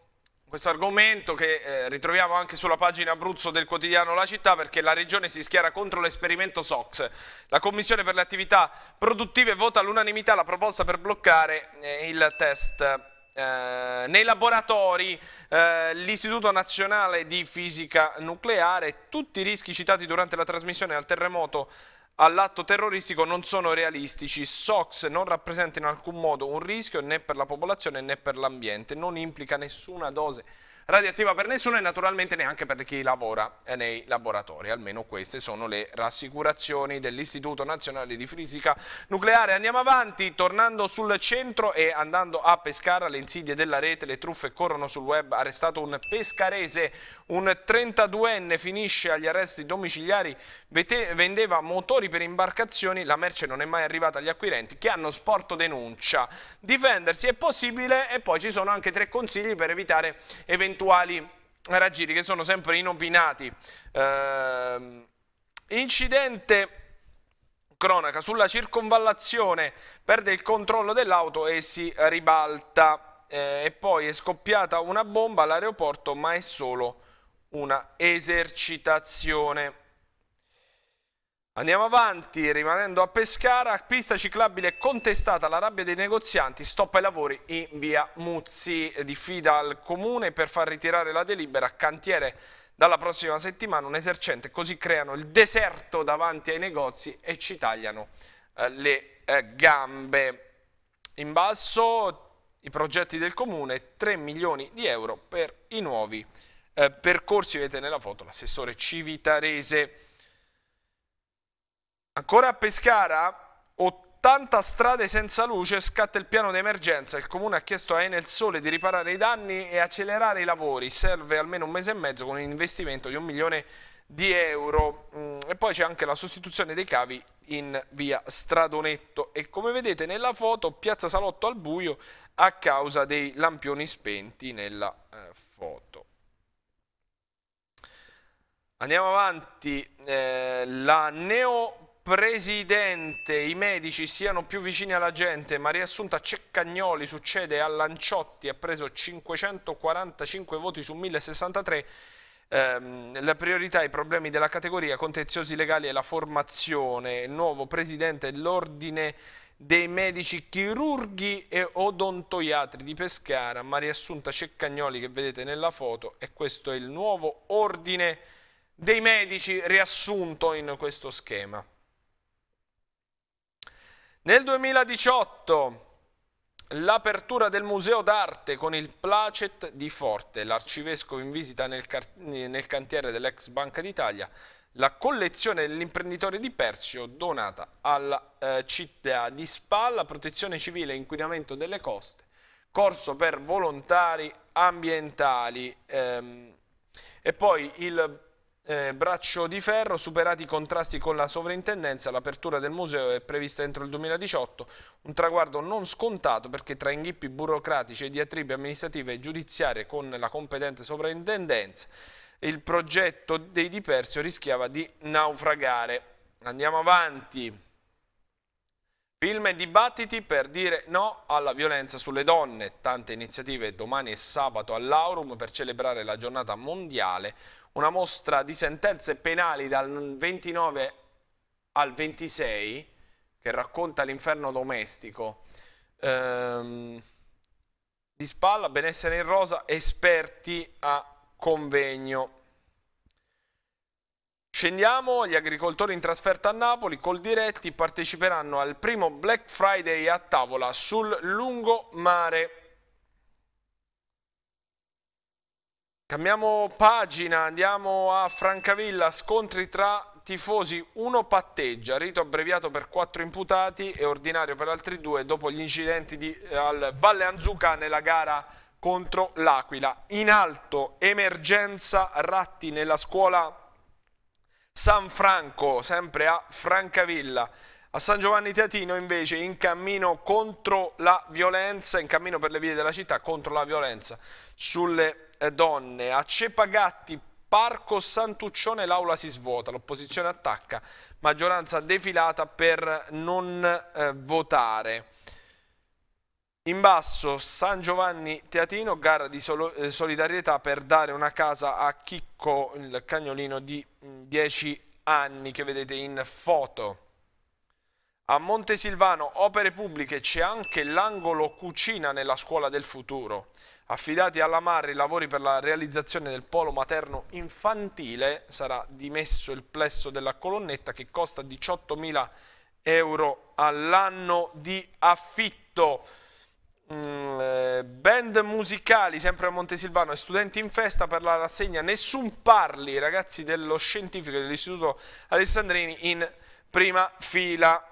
questo argomento che eh, ritroviamo anche sulla pagina Abruzzo del quotidiano La Città perché la regione si schiera contro l'esperimento SOX. La commissione per le attività produttive vota all'unanimità la proposta per bloccare eh, il test eh, nei laboratori, eh, l'Istituto Nazionale di Fisica Nucleare, tutti i rischi citati durante la trasmissione al terremoto all'atto terroristico non sono realistici. SOX non rappresenta in alcun modo un rischio né per la popolazione né per l'ambiente, non implica nessuna dose radioattiva per nessuno e naturalmente neanche per chi lavora eh, nei laboratori, almeno queste sono le rassicurazioni dell'Istituto Nazionale di Fisica Nucleare. Andiamo avanti, tornando sul centro e andando a Pescara, le insidie della rete, le truffe corrono sul web, arrestato un pescarese, un 32enne finisce agli arresti domiciliari, vendeva motori per imbarcazioni, la merce non è mai arrivata agli acquirenti che hanno sporto denuncia. Difendersi è possibile e poi ci sono anche tre consigli per evitare eventuali eventuali raggiri che sono sempre inopinati. Eh, incidente cronaca sulla circonvallazione, perde il controllo dell'auto e si ribalta. Eh, e poi è scoppiata una bomba all'aeroporto, ma è solo una esercitazione. Andiamo avanti, rimanendo a Pescara, pista ciclabile contestata la rabbia dei negozianti, stoppa i lavori in via Muzzi, diffida al comune per far ritirare la delibera, cantiere dalla prossima settimana, un esercente, così creano il deserto davanti ai negozi e ci tagliano eh, le eh, gambe. In basso i progetti del comune, 3 milioni di euro per i nuovi eh, percorsi, vedete nella foto l'assessore civitarese. Ancora a Pescara, 80 strade senza luce, scatta il piano d'emergenza. Il comune ha chiesto a Enel Sole di riparare i danni e accelerare i lavori. Serve almeno un mese e mezzo con un investimento di un milione di euro. Mm, e poi c'è anche la sostituzione dei cavi in via Stradonetto. E come vedete nella foto, piazza Salotto al buio a causa dei lampioni spenti nella eh, foto. Andiamo avanti, eh, la neo Presidente, i medici siano più vicini alla gente, ma riassunta Ceccagnoli succede a Lanciotti, ha preso 545 voti su 1063. Eh, la priorità ai problemi della categoria, contenziosi legali e la formazione. Il nuovo presidente dell'Ordine dei medici chirurghi e odontoiatri di Pescara, Maria Assunta Ceccagnoli che vedete nella foto e questo è il nuovo ordine dei medici riassunto in questo schema. Nel 2018 l'apertura del Museo d'Arte con il Placet di Forte, l'arcivescovo in visita nel, nel cantiere dell'ex Banca d'Italia, la collezione dell'imprenditore di Persio donata alla eh, città di Spalla, protezione civile e inquinamento delle coste, corso per volontari ambientali ehm, e poi il eh, braccio di ferro, superati i contrasti con la sovrintendenza, l'apertura del museo è prevista entro il 2018, un traguardo non scontato perché tra inghippi burocratici e diatribe amministrative e giudiziarie con la competente sovrintendenza il progetto dei Di Persio rischiava di naufragare. Andiamo avanti. Film e dibattiti per dire no alla violenza sulle donne. Tante iniziative domani e sabato all'Aurum per celebrare la giornata mondiale una mostra di sentenze penali dal 29 al 26 che racconta l'inferno domestico. Ehm, di spalla, benessere in rosa, esperti a convegno. Scendiamo, gli agricoltori in trasferta a Napoli col diretti parteciperanno al primo Black Friday a tavola sul lungomare. Cambiamo pagina, andiamo a Francavilla, scontri tra tifosi, uno patteggia, rito abbreviato per quattro imputati e ordinario per altri due dopo gli incidenti di, eh, al Valle Anzuca nella gara contro l'Aquila. In alto, emergenza ratti nella scuola San Franco, sempre a Francavilla. A San Giovanni Teatino invece in cammino contro la violenza, in cammino per le vie della città contro la violenza sulle eh, donne. A Cepagatti, Parco Santuccione, l'aula si svuota, l'opposizione attacca, maggioranza defilata per non eh, votare. In basso San Giovanni Teatino, gara di solo, eh, solidarietà per dare una casa a Chicco, il cagnolino di 10 mm, anni che vedete in foto. A Montesilvano, opere pubbliche, c'è anche l'angolo cucina nella scuola del futuro. Affidati alla Marri i lavori per la realizzazione del polo materno infantile, sarà dimesso il plesso della colonnetta che costa 18.000 euro all'anno di affitto. Mm, eh, band musicali sempre a Montesilvano e studenti in festa per la rassegna Nessun Parli, ragazzi dello scientifico dell'Istituto Alessandrini in prima fila.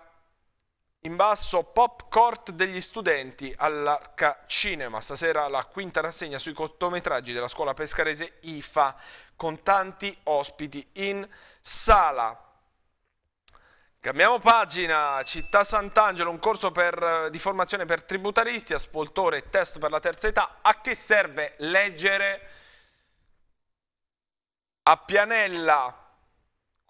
In basso Pop Court degli studenti all'Arca Cinema. Stasera la quinta rassegna sui cortometraggi della scuola pescarese IFA con tanti ospiti in sala. Cambiamo pagina, Città Sant'Angelo, un corso per, di formazione per tributaristi, aspoltore e test per la terza età. A che serve leggere? A Pianella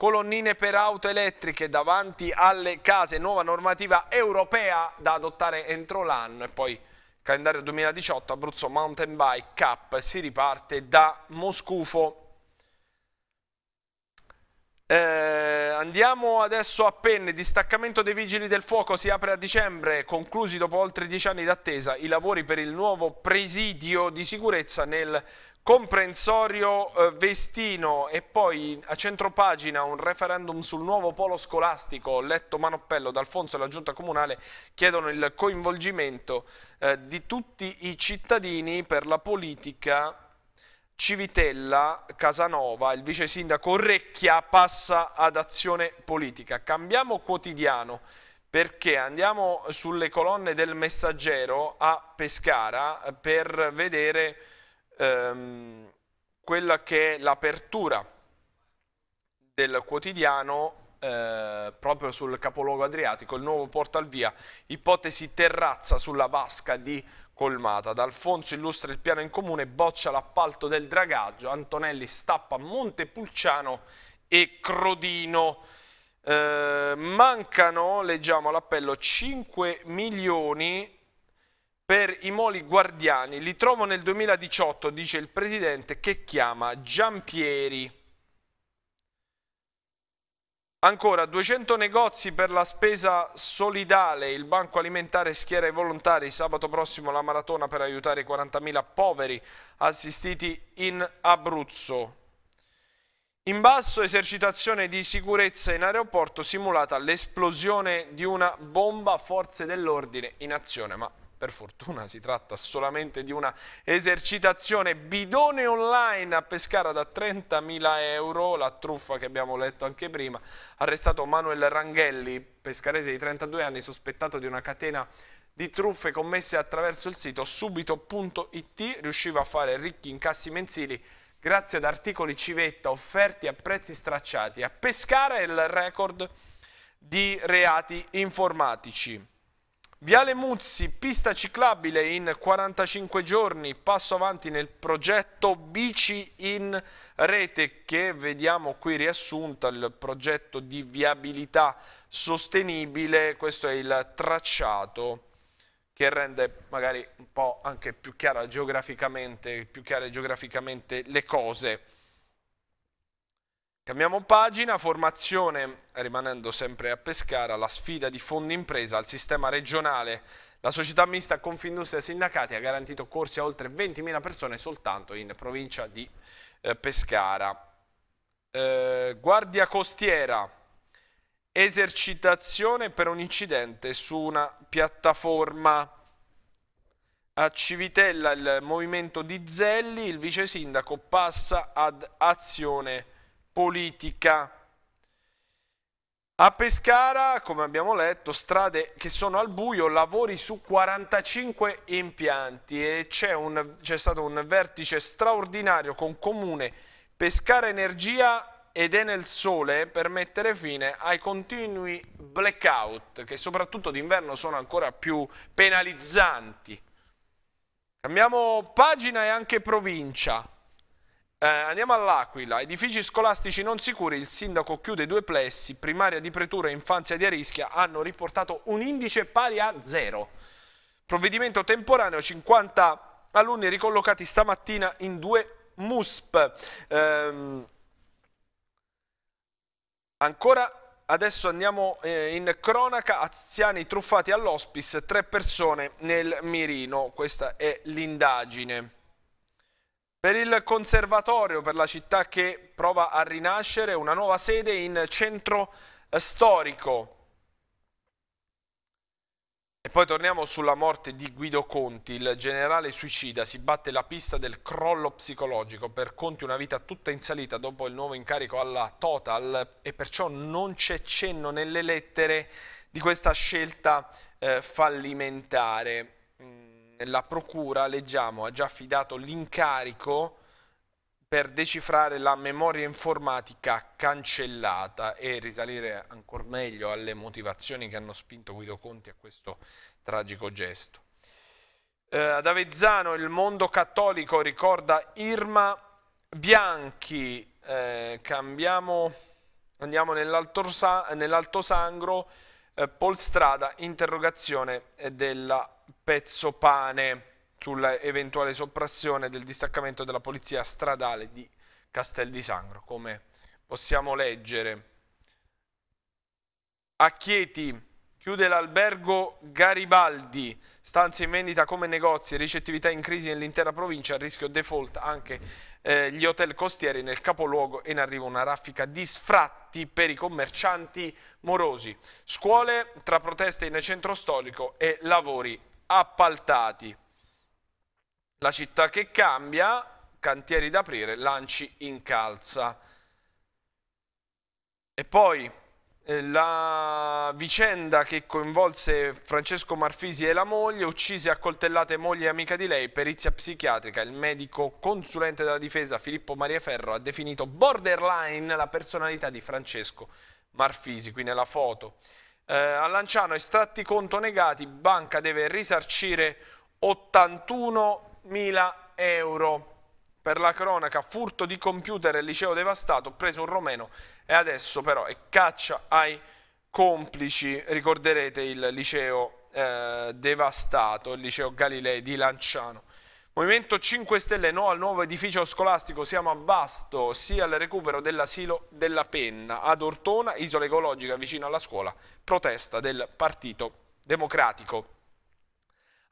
colonnine per auto elettriche davanti alle case, nuova normativa europea da adottare entro l'anno e poi calendario 2018 Abruzzo Mountain Bike Cup si riparte da Moscufo. Eh, andiamo adesso a Penne, distaccamento dei vigili del fuoco si apre a dicembre, conclusi dopo oltre dieci anni d'attesa i lavori per il nuovo presidio di sicurezza nel comprensorio eh, Vestino e poi a centropagina un referendum sul nuovo polo scolastico letto Manoppello d'Alfonso e la giunta comunale chiedono il coinvolgimento eh, di tutti i cittadini per la politica Civitella Casanova, il vice sindaco Orecchia passa ad azione politica. Cambiamo quotidiano perché andiamo sulle colonne del messaggero a Pescara eh, per vedere ehm, quella che è l'apertura del quotidiano eh, proprio sul capoluogo adriatico, il nuovo portal via, ipotesi terrazza sulla vasca di colmata. D'Alfonso illustra il piano in comune, boccia l'appalto del dragaggio, Antonelli stappa Montepulciano e Crodino. Eh, mancano, leggiamo l'appello, 5 milioni per i moli guardiani. Li trovo nel 2018, dice il presidente, che chiama Giampieri. Ancora 200 negozi per la spesa solidale, il Banco Alimentare schiera i volontari, sabato prossimo la maratona per aiutare i 40.000 poveri assistiti in Abruzzo. In basso esercitazione di sicurezza in aeroporto simulata l'esplosione di una bomba, forze dell'ordine in azione, ma per fortuna si tratta solamente di una esercitazione, bidone online a Pescara da 30.000 euro, la truffa che abbiamo letto anche prima, arrestato Manuel Ranghelli, pescarese di 32 anni, sospettato di una catena di truffe commesse attraverso il sito subito.it, riusciva a fare ricchi incassi mensili grazie ad articoli civetta offerti a prezzi stracciati. A Pescara è il record di reati informatici. Viale Muzzi, pista ciclabile in 45 giorni, passo avanti nel progetto Bici in rete che vediamo qui riassunta, il progetto di viabilità sostenibile, questo è il tracciato che rende magari un po' anche più chiara geograficamente, più chiare geograficamente le cose. Cambiamo pagina, formazione, rimanendo sempre a Pescara, la sfida di fondi impresa al sistema regionale. La società mista Confindustria e Sindacati ha garantito corsi a oltre 20.000 persone soltanto in provincia di eh, Pescara. Eh, guardia costiera, esercitazione per un incidente su una piattaforma. A Civitella il movimento di Zelli, il vice sindaco passa ad azione politica. A Pescara, come abbiamo letto, strade che sono al buio, lavori su 45 impianti e c'è, stato un vertice straordinario con Comune, Pescara Energia ed Enel Sole per mettere fine ai continui blackout che soprattutto d'inverno sono ancora più penalizzanti. Cambiamo pagina e anche provincia. Eh, andiamo all'Aquila, edifici scolastici non sicuri, il sindaco chiude due plessi, primaria di Pretura e infanzia di Arischia hanno riportato un indice pari a zero. Provvedimento temporaneo, 50 alunni ricollocati stamattina in due MUSP. Eh, ancora Adesso andiamo eh, in cronaca, aziani truffati all'ospice, tre persone nel mirino, questa è l'indagine. Per il conservatorio, per la città che prova a rinascere, una nuova sede in centro eh, storico. E poi torniamo sulla morte di Guido Conti, il generale suicida, si batte la pista del crollo psicologico, per Conti una vita tutta in salita dopo il nuovo incarico alla Total e perciò non c'è cenno nelle lettere di questa scelta eh, fallimentare la procura, leggiamo, ha già affidato l'incarico per decifrare la memoria informatica cancellata e risalire ancora meglio alle motivazioni che hanno spinto Guido Conti a questo tragico gesto. Eh, ad Avezzano il mondo cattolico ricorda Irma Bianchi, eh, cambiamo, andiamo nell'Alto Sangro, eh, polstrada interrogazione eh, della pezzo pane sull'eventuale soppressione del distaccamento della polizia stradale di Castel di Sangro, come possiamo leggere. A Chieti chiude l'albergo Garibaldi, stanze in vendita come negozi, ricettività in crisi nell'intera provincia, a rischio default anche eh, gli hotel costieri nel capoluogo e in arrivo una raffica di sfratti per i commercianti morosi. Scuole tra proteste in centro storico e lavori appaltati. La città che cambia, cantieri da aprire, lanci in calza. E poi eh, la vicenda che coinvolse Francesco Marfisi e la moglie, uccise a coltellate moglie e amica di lei, perizia psichiatrica, il medico consulente della difesa Filippo Maria Ferro ha definito borderline la personalità di Francesco Marfisi, qui nella foto. Eh, a Lanciano estratti conto negati, banca deve risarcire 81.000 euro. Per la cronaca, furto di computer e liceo devastato, preso un romeno e adesso però è caccia ai complici. Ricorderete il liceo eh, devastato, il liceo Galilei di Lanciano. Movimento 5 Stelle, no al nuovo edificio scolastico, siamo a Vasto, sì al recupero dell'asilo della Penna. Ad Ortona, isola ecologica vicino alla scuola, protesta del Partito Democratico.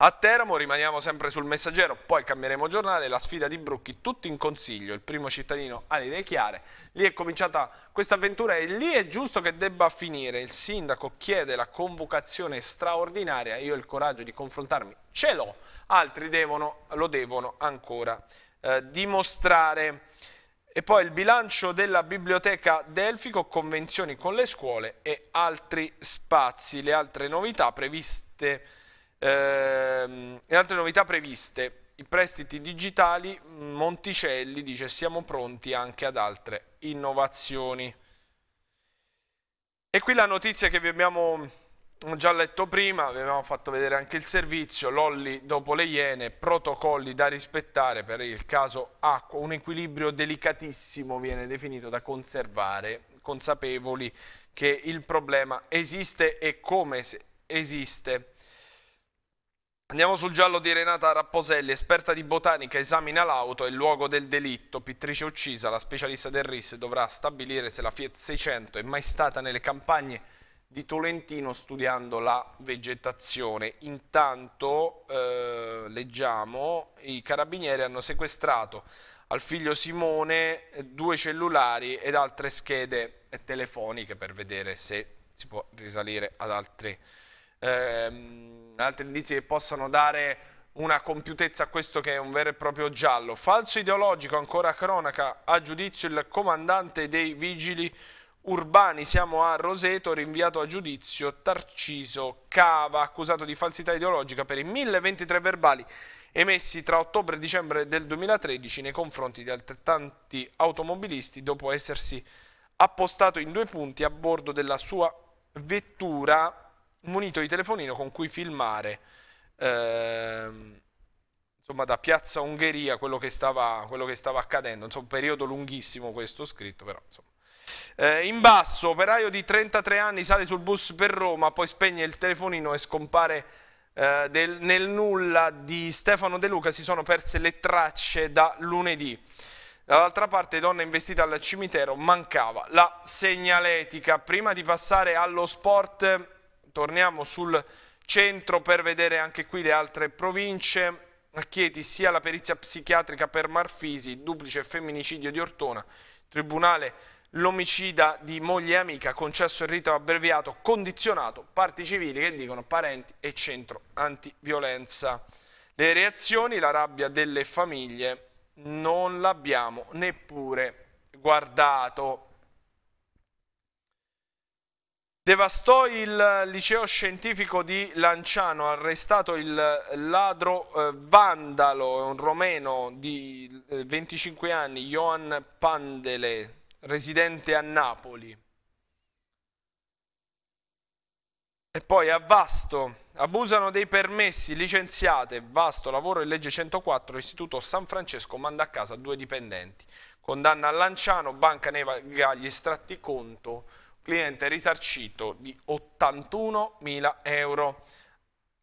A Teramo rimaniamo sempre sul messaggero, poi cambieremo giornale, la sfida di Brucchi, tutti in consiglio, il primo cittadino ha le idee chiare, lì è cominciata questa avventura e lì è giusto che debba finire, il sindaco chiede la convocazione straordinaria, io il coraggio di confrontarmi ce l'ho, altri devono, lo devono ancora eh, dimostrare. E poi il bilancio della biblioteca Delfico, convenzioni con le scuole e altri spazi, le altre novità previste Ehm, le altre novità previste, i prestiti digitali, mm, Monticelli dice siamo pronti anche ad altre innovazioni. E qui la notizia che vi abbiamo mm, già letto prima, vi avevamo fatto vedere anche il servizio, Lolli dopo le Iene, protocolli da rispettare per il caso acqua, un equilibrio delicatissimo viene definito da conservare, consapevoli che il problema esiste e come esiste. Andiamo sul giallo di Renata Rapposelli, esperta di botanica, esamina l'auto e il luogo del delitto. Pittrice uccisa, la specialista del RIS dovrà stabilire se la Fiat 600 è mai stata nelle campagne di Tolentino studiando la vegetazione. Intanto, eh, leggiamo, i carabinieri hanno sequestrato al figlio Simone eh, due cellulari ed altre schede telefoniche per vedere se si può risalire ad altri ehm, altri indizi che possano dare una compiutezza a questo che è un vero e proprio giallo. Falso ideologico, ancora cronaca, a giudizio il comandante dei vigili urbani, siamo a Roseto, rinviato a giudizio Tarciso Cava, accusato di falsità ideologica per i 1023 verbali emessi tra ottobre e dicembre del 2013 nei confronti di altrettanti automobilisti dopo essersi appostato in due punti a bordo della sua vettura munito di telefonino con cui filmare ehm, insomma, da Piazza Ungheria quello che stava, quello che stava accadendo, insomma un periodo lunghissimo questo scritto però insomma. Eh, in basso, operaio di 33 anni sale sul bus per Roma, poi spegne il telefonino e scompare eh, del, nel nulla di Stefano De Luca, si sono perse le tracce da lunedì. Dall'altra parte, donna investita al cimitero, mancava la segnaletica. Prima di passare allo sport torniamo sul centro per vedere anche qui le altre province. A Chieti sia la perizia psichiatrica per Marfisi, duplice femminicidio di Ortona, tribunale l'omicida di moglie e amica, concesso il rito abbreviato, condizionato, parti civili che dicono parenti e centro antiviolenza. Le reazioni, la rabbia delle famiglie, non l'abbiamo neppure guardato. Devastò il eh, liceo scientifico di Lanciano, arrestato il eh, ladro eh, vandalo, un romeno di eh, 25 anni, Johan Pandele, residente a Napoli. E poi a Vasto, abusano dei permessi, licenziate, Vasto, lavoro in legge 104, istituto San Francesco manda a casa due dipendenti. Condanna a Lanciano, banca nega gli estratti conto cliente risarcito di 81.000 euro.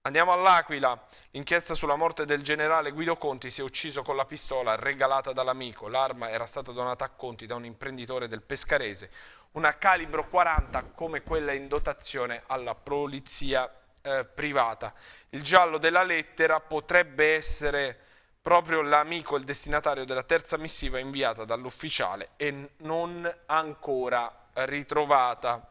Andiamo all'Aquila, inchiesta sulla morte del generale Guido Conti, si è ucciso con la pistola regalata dall'amico. L'arma era stata donata a Conti da un imprenditore del Pescarese, una calibro 40 come quella in dotazione alla polizia eh, privata. Il giallo della lettera potrebbe essere proprio l'amico, il destinatario della terza missiva inviata dall'ufficiale e non ancora ritrovata.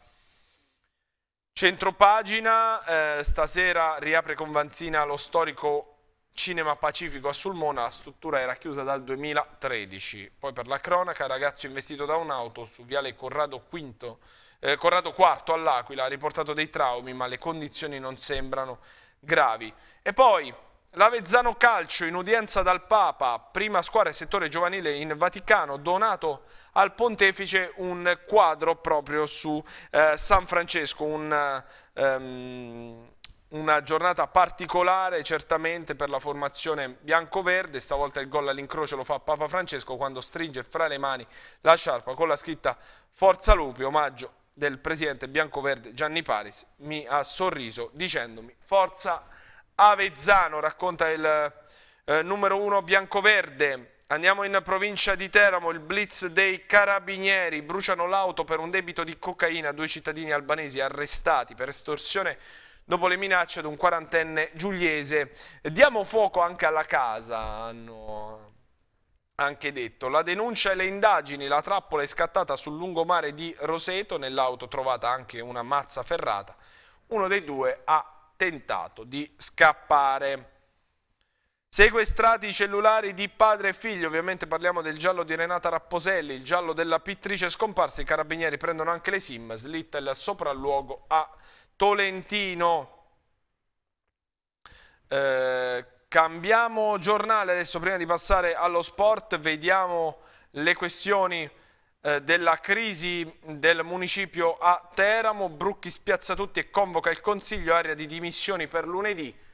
Centropagina, eh, stasera riapre con Vanzina lo storico Cinema Pacifico a Sulmona, la struttura era chiusa dal 2013. Poi per la cronaca, ragazzo investito da un'auto su viale Corrado, Quinto, eh, Corrado IV all'Aquila, ha riportato dei traumi ma le condizioni non sembrano gravi. E poi l'Avezzano Calcio in udienza dal Papa, prima squadra e settore giovanile in Vaticano, donato al pontefice un quadro proprio su eh, San Francesco, un, um, una giornata particolare certamente per la formazione bianco-verde, stavolta il gol all'incrocio lo fa Papa Francesco quando stringe fra le mani la sciarpa con la scritta Forza Lupi, omaggio del presidente bianco-verde Gianni Paris, mi ha sorriso dicendomi Forza Avezzano, racconta il eh, numero uno bianco-verde Andiamo in provincia di Teramo, il blitz dei carabinieri, bruciano l'auto per un debito di cocaina, due cittadini albanesi arrestati per estorsione dopo le minacce ad un quarantenne giuliese. Diamo fuoco anche alla casa, hanno anche detto. La denuncia e le indagini, la trappola è scattata sul lungomare di Roseto, nell'auto trovata anche una mazza ferrata. Uno dei due ha tentato di scappare. Sequestrati i cellulari di padre e figlio, ovviamente parliamo del giallo di Renata Rapposelli, il giallo della pittrice scomparsa, i carabinieri prendono anche le sim, slitta il sopralluogo a Tolentino. Eh, cambiamo giornale adesso, prima di passare allo sport, vediamo le questioni eh, della crisi del municipio a Teramo, Brucchi spiazza tutti e convoca il Consiglio, area di dimissioni per lunedì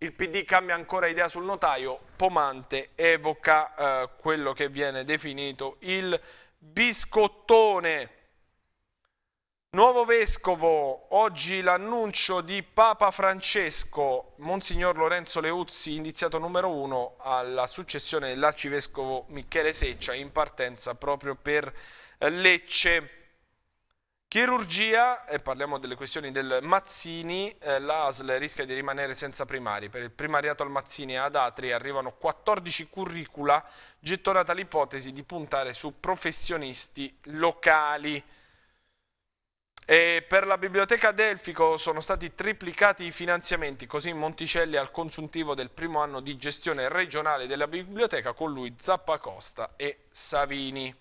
il PD cambia ancora idea sul notaio, Pomante evoca eh, quello che viene definito il biscottone. Nuovo vescovo, oggi l'annuncio di Papa Francesco, Monsignor Lorenzo Leuzzi, indiziato numero uno alla successione dell'arcivescovo Michele Seccia, in partenza proprio per eh, Lecce. Chirurgia, e parliamo delle questioni del Mazzini, eh, l'ASL rischia di rimanere senza primari. Per il primariato al Mazzini e ad Atri arrivano 14 curricula, gettonata l'ipotesi di puntare su professionisti locali. E per la biblioteca Delfico sono stati triplicati i finanziamenti, così Monticelli al consuntivo del primo anno di gestione regionale della biblioteca con lui Zappacosta e Savini.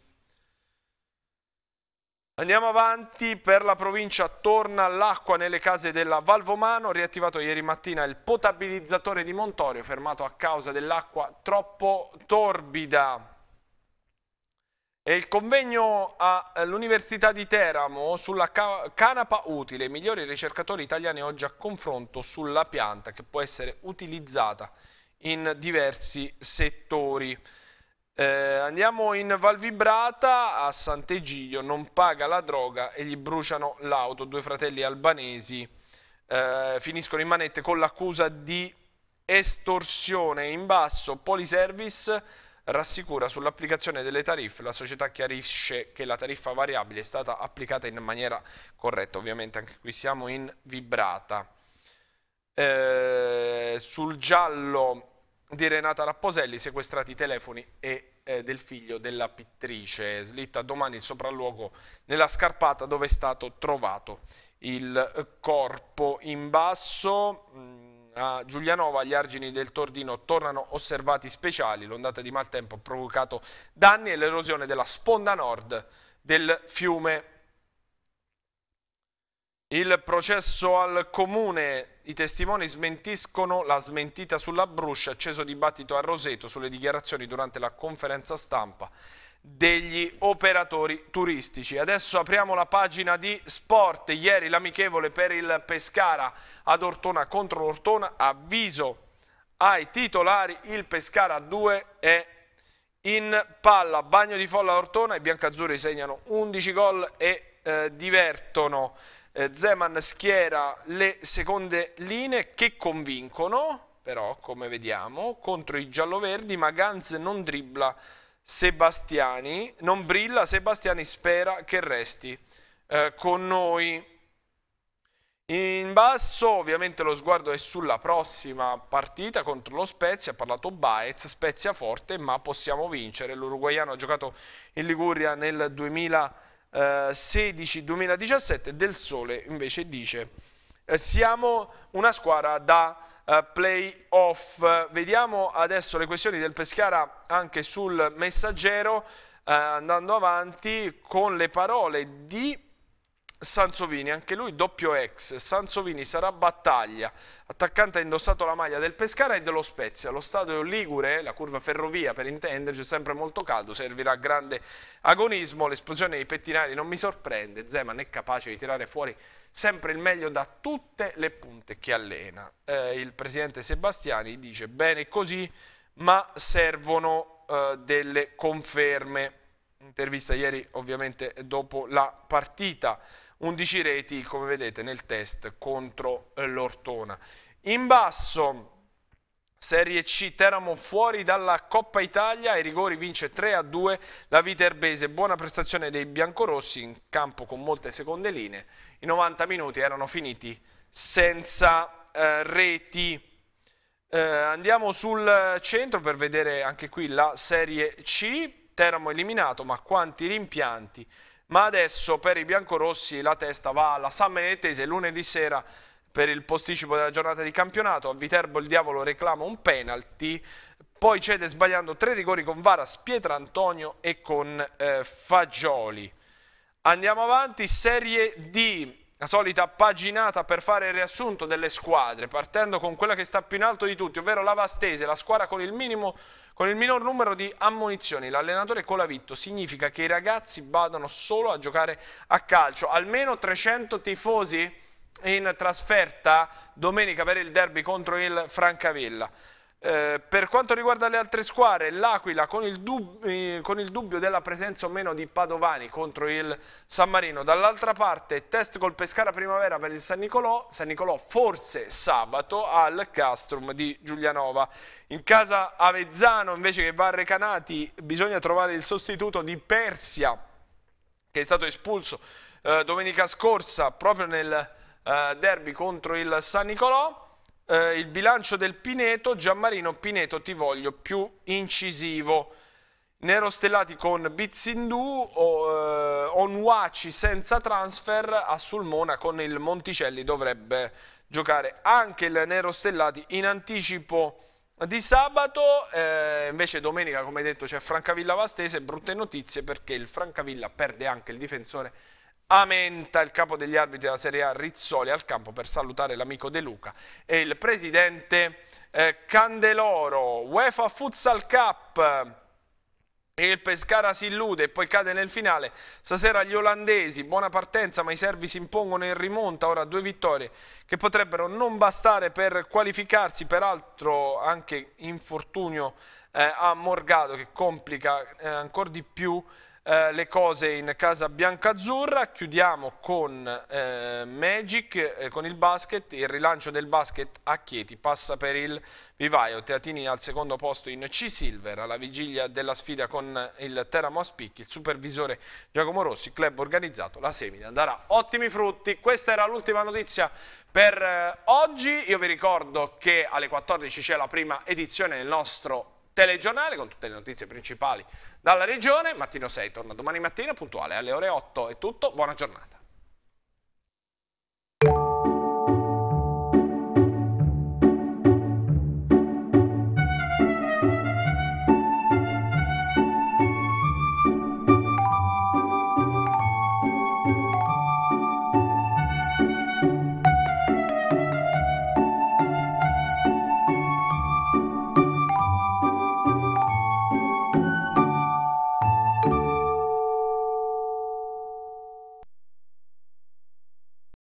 Andiamo avanti per la provincia, torna l'acqua nelle case della Valvomano, riattivato ieri mattina il potabilizzatore di Montorio, fermato a causa dell'acqua troppo torbida. E il convegno all'Università di Teramo sulla canapa utile, i migliori ricercatori italiani oggi a confronto sulla pianta che può essere utilizzata in diversi settori. Eh, andiamo in Valvibrata a Sant'Egidio, non paga la droga e gli bruciano l'auto. Due fratelli albanesi eh, finiscono in manette con l'accusa di estorsione. In basso, Poliservice rassicura sull'applicazione delle tariffe. La società chiarisce che la tariffa variabile è stata applicata in maniera corretta. Ovviamente anche qui siamo in Vibrata. Eh, sul giallo di Renata Rapposelli, sequestrati i telefoni e eh, del figlio della pittrice. Slitta domani il sopralluogo nella scarpata dove è stato trovato il eh, corpo. In basso mm, a Giulianova gli argini del Tordino tornano osservati speciali. L'ondata di maltempo ha provocato danni e l'erosione della sponda nord del fiume. Il processo al comune i testimoni smentiscono la smentita sulla Bruscia, acceso dibattito a Roseto sulle dichiarazioni durante la conferenza stampa degli operatori turistici. Adesso apriamo la pagina di sport. Ieri l'amichevole per il Pescara ad Ortona contro l'Ortona. Avviso ai titolari il Pescara 2 è in palla. Bagno di folla a Ortona. I biancazzurri segnano 11 gol e eh, divertono eh, Zeman schiera le seconde linee che convincono, però come vediamo, contro i gialloverdi, ma Ganz non dribbla Sebastiani, non brilla Sebastiani, spera che resti eh, con noi. In basso ovviamente lo sguardo è sulla prossima partita contro lo Spezia, ha parlato Baez, Spezia forte ma possiamo vincere, l'uruguaiano ha giocato in Liguria nel 2019. 16 2017 del Sole invece dice eh, siamo una squadra da eh, playoff. Vediamo adesso le questioni del Pescara anche sul messaggero eh, andando avanti con le parole di Sansovini, anche lui doppio ex. Sansovini sarà battaglia. Attaccante ha indossato la maglia del Pescara e dello Spezia. Lo stadio Ligure, la curva ferrovia per intenderci, è sempre molto caldo, servirà grande agonismo. L'esplosione dei pettinari non mi sorprende. Zeman è capace di tirare fuori sempre il meglio da tutte le punte che allena. Eh, il presidente Sebastiani dice bene così, ma servono eh, delle conferme. Intervista ieri ovviamente dopo la partita. 11 reti, come vedete nel test, contro eh, l'Ortona. In basso, Serie C Teramo fuori dalla Coppa Italia, ai rigori vince 3-2 la Viterbese, buona prestazione dei biancorossi in campo con molte seconde linee, i 90 minuti erano finiti senza eh, reti. Eh, andiamo sul centro per vedere anche qui la Serie C, Teramo eliminato ma quanti rimpianti ma adesso per i biancorossi la testa va alla Sammenetese lunedì sera per il posticipo della giornata di campionato, a Viterbo il diavolo reclama un penalty, poi cede sbagliando tre rigori con Varas, Pietra Antonio e con eh, Fagioli. Andiamo avanti, Serie D, la solita paginata per fare il riassunto delle squadre, partendo con quella che sta più in alto di tutti, ovvero la Vastese, la squadra con il, minimo, con il minor numero di ammunizioni. L'allenatore Colavitto significa che i ragazzi vadano solo a giocare a calcio. Almeno 300 tifosi in trasferta domenica per il derby contro il Francavilla. Eh, per quanto riguarda le altre squadre, l'Aquila con, eh, con, il dubbio della presenza o meno di Padovani contro il San Marino, dall'altra parte test col Pescara Primavera per il San Nicolò, San Nicolò forse sabato al Castrum di Giulianova. In casa Avezzano invece che va a Recanati bisogna trovare il sostituto di Persia che è stato espulso eh, domenica scorsa proprio nel eh, derby contro il San Nicolò eh, il bilancio del Pineto, Giammarino Pineto ti voglio più incisivo. Nero Stellati con Bizzindù, o, eh, Onuaci senza transfer, a Sulmona con il Monticelli dovrebbe giocare anche il Nero Stellati in anticipo di sabato, eh, invece domenica come detto c'è Francavilla Vastese, brutte notizie perché il Francavilla perde anche il difensore Amenta, il capo degli arbitri della Serie A Rizzoli al campo per salutare l'amico De Luca e il presidente eh, Candeloro, UEFA Futsal Cup il Pescara si illude e poi cade nel finale, stasera gli olandesi, buona partenza ma i servi si impongono in rimonta, ora due vittorie che potrebbero non bastare per qualificarsi, peraltro anche infortunio eh, a Morgado che complica eh, ancora di più eh, le cose in casa biancazzurra. Chiudiamo con eh, Magic, eh, con il basket, il rilancio del basket a Chieti passa per il vivaio. Teatini al secondo posto in C-Silver, alla vigilia della sfida con il Teramo Aspicchi, il supervisore Giacomo Rossi, club organizzato, la semina darà ottimi frutti. Questa era l'ultima notizia per eh, oggi. Io vi ricordo che alle 14 c'è la prima edizione del nostro telegiornale con tutte le notizie principali dalla regione. Mattino 6 torna domani mattina puntuale alle ore 8 è tutto, buona giornata.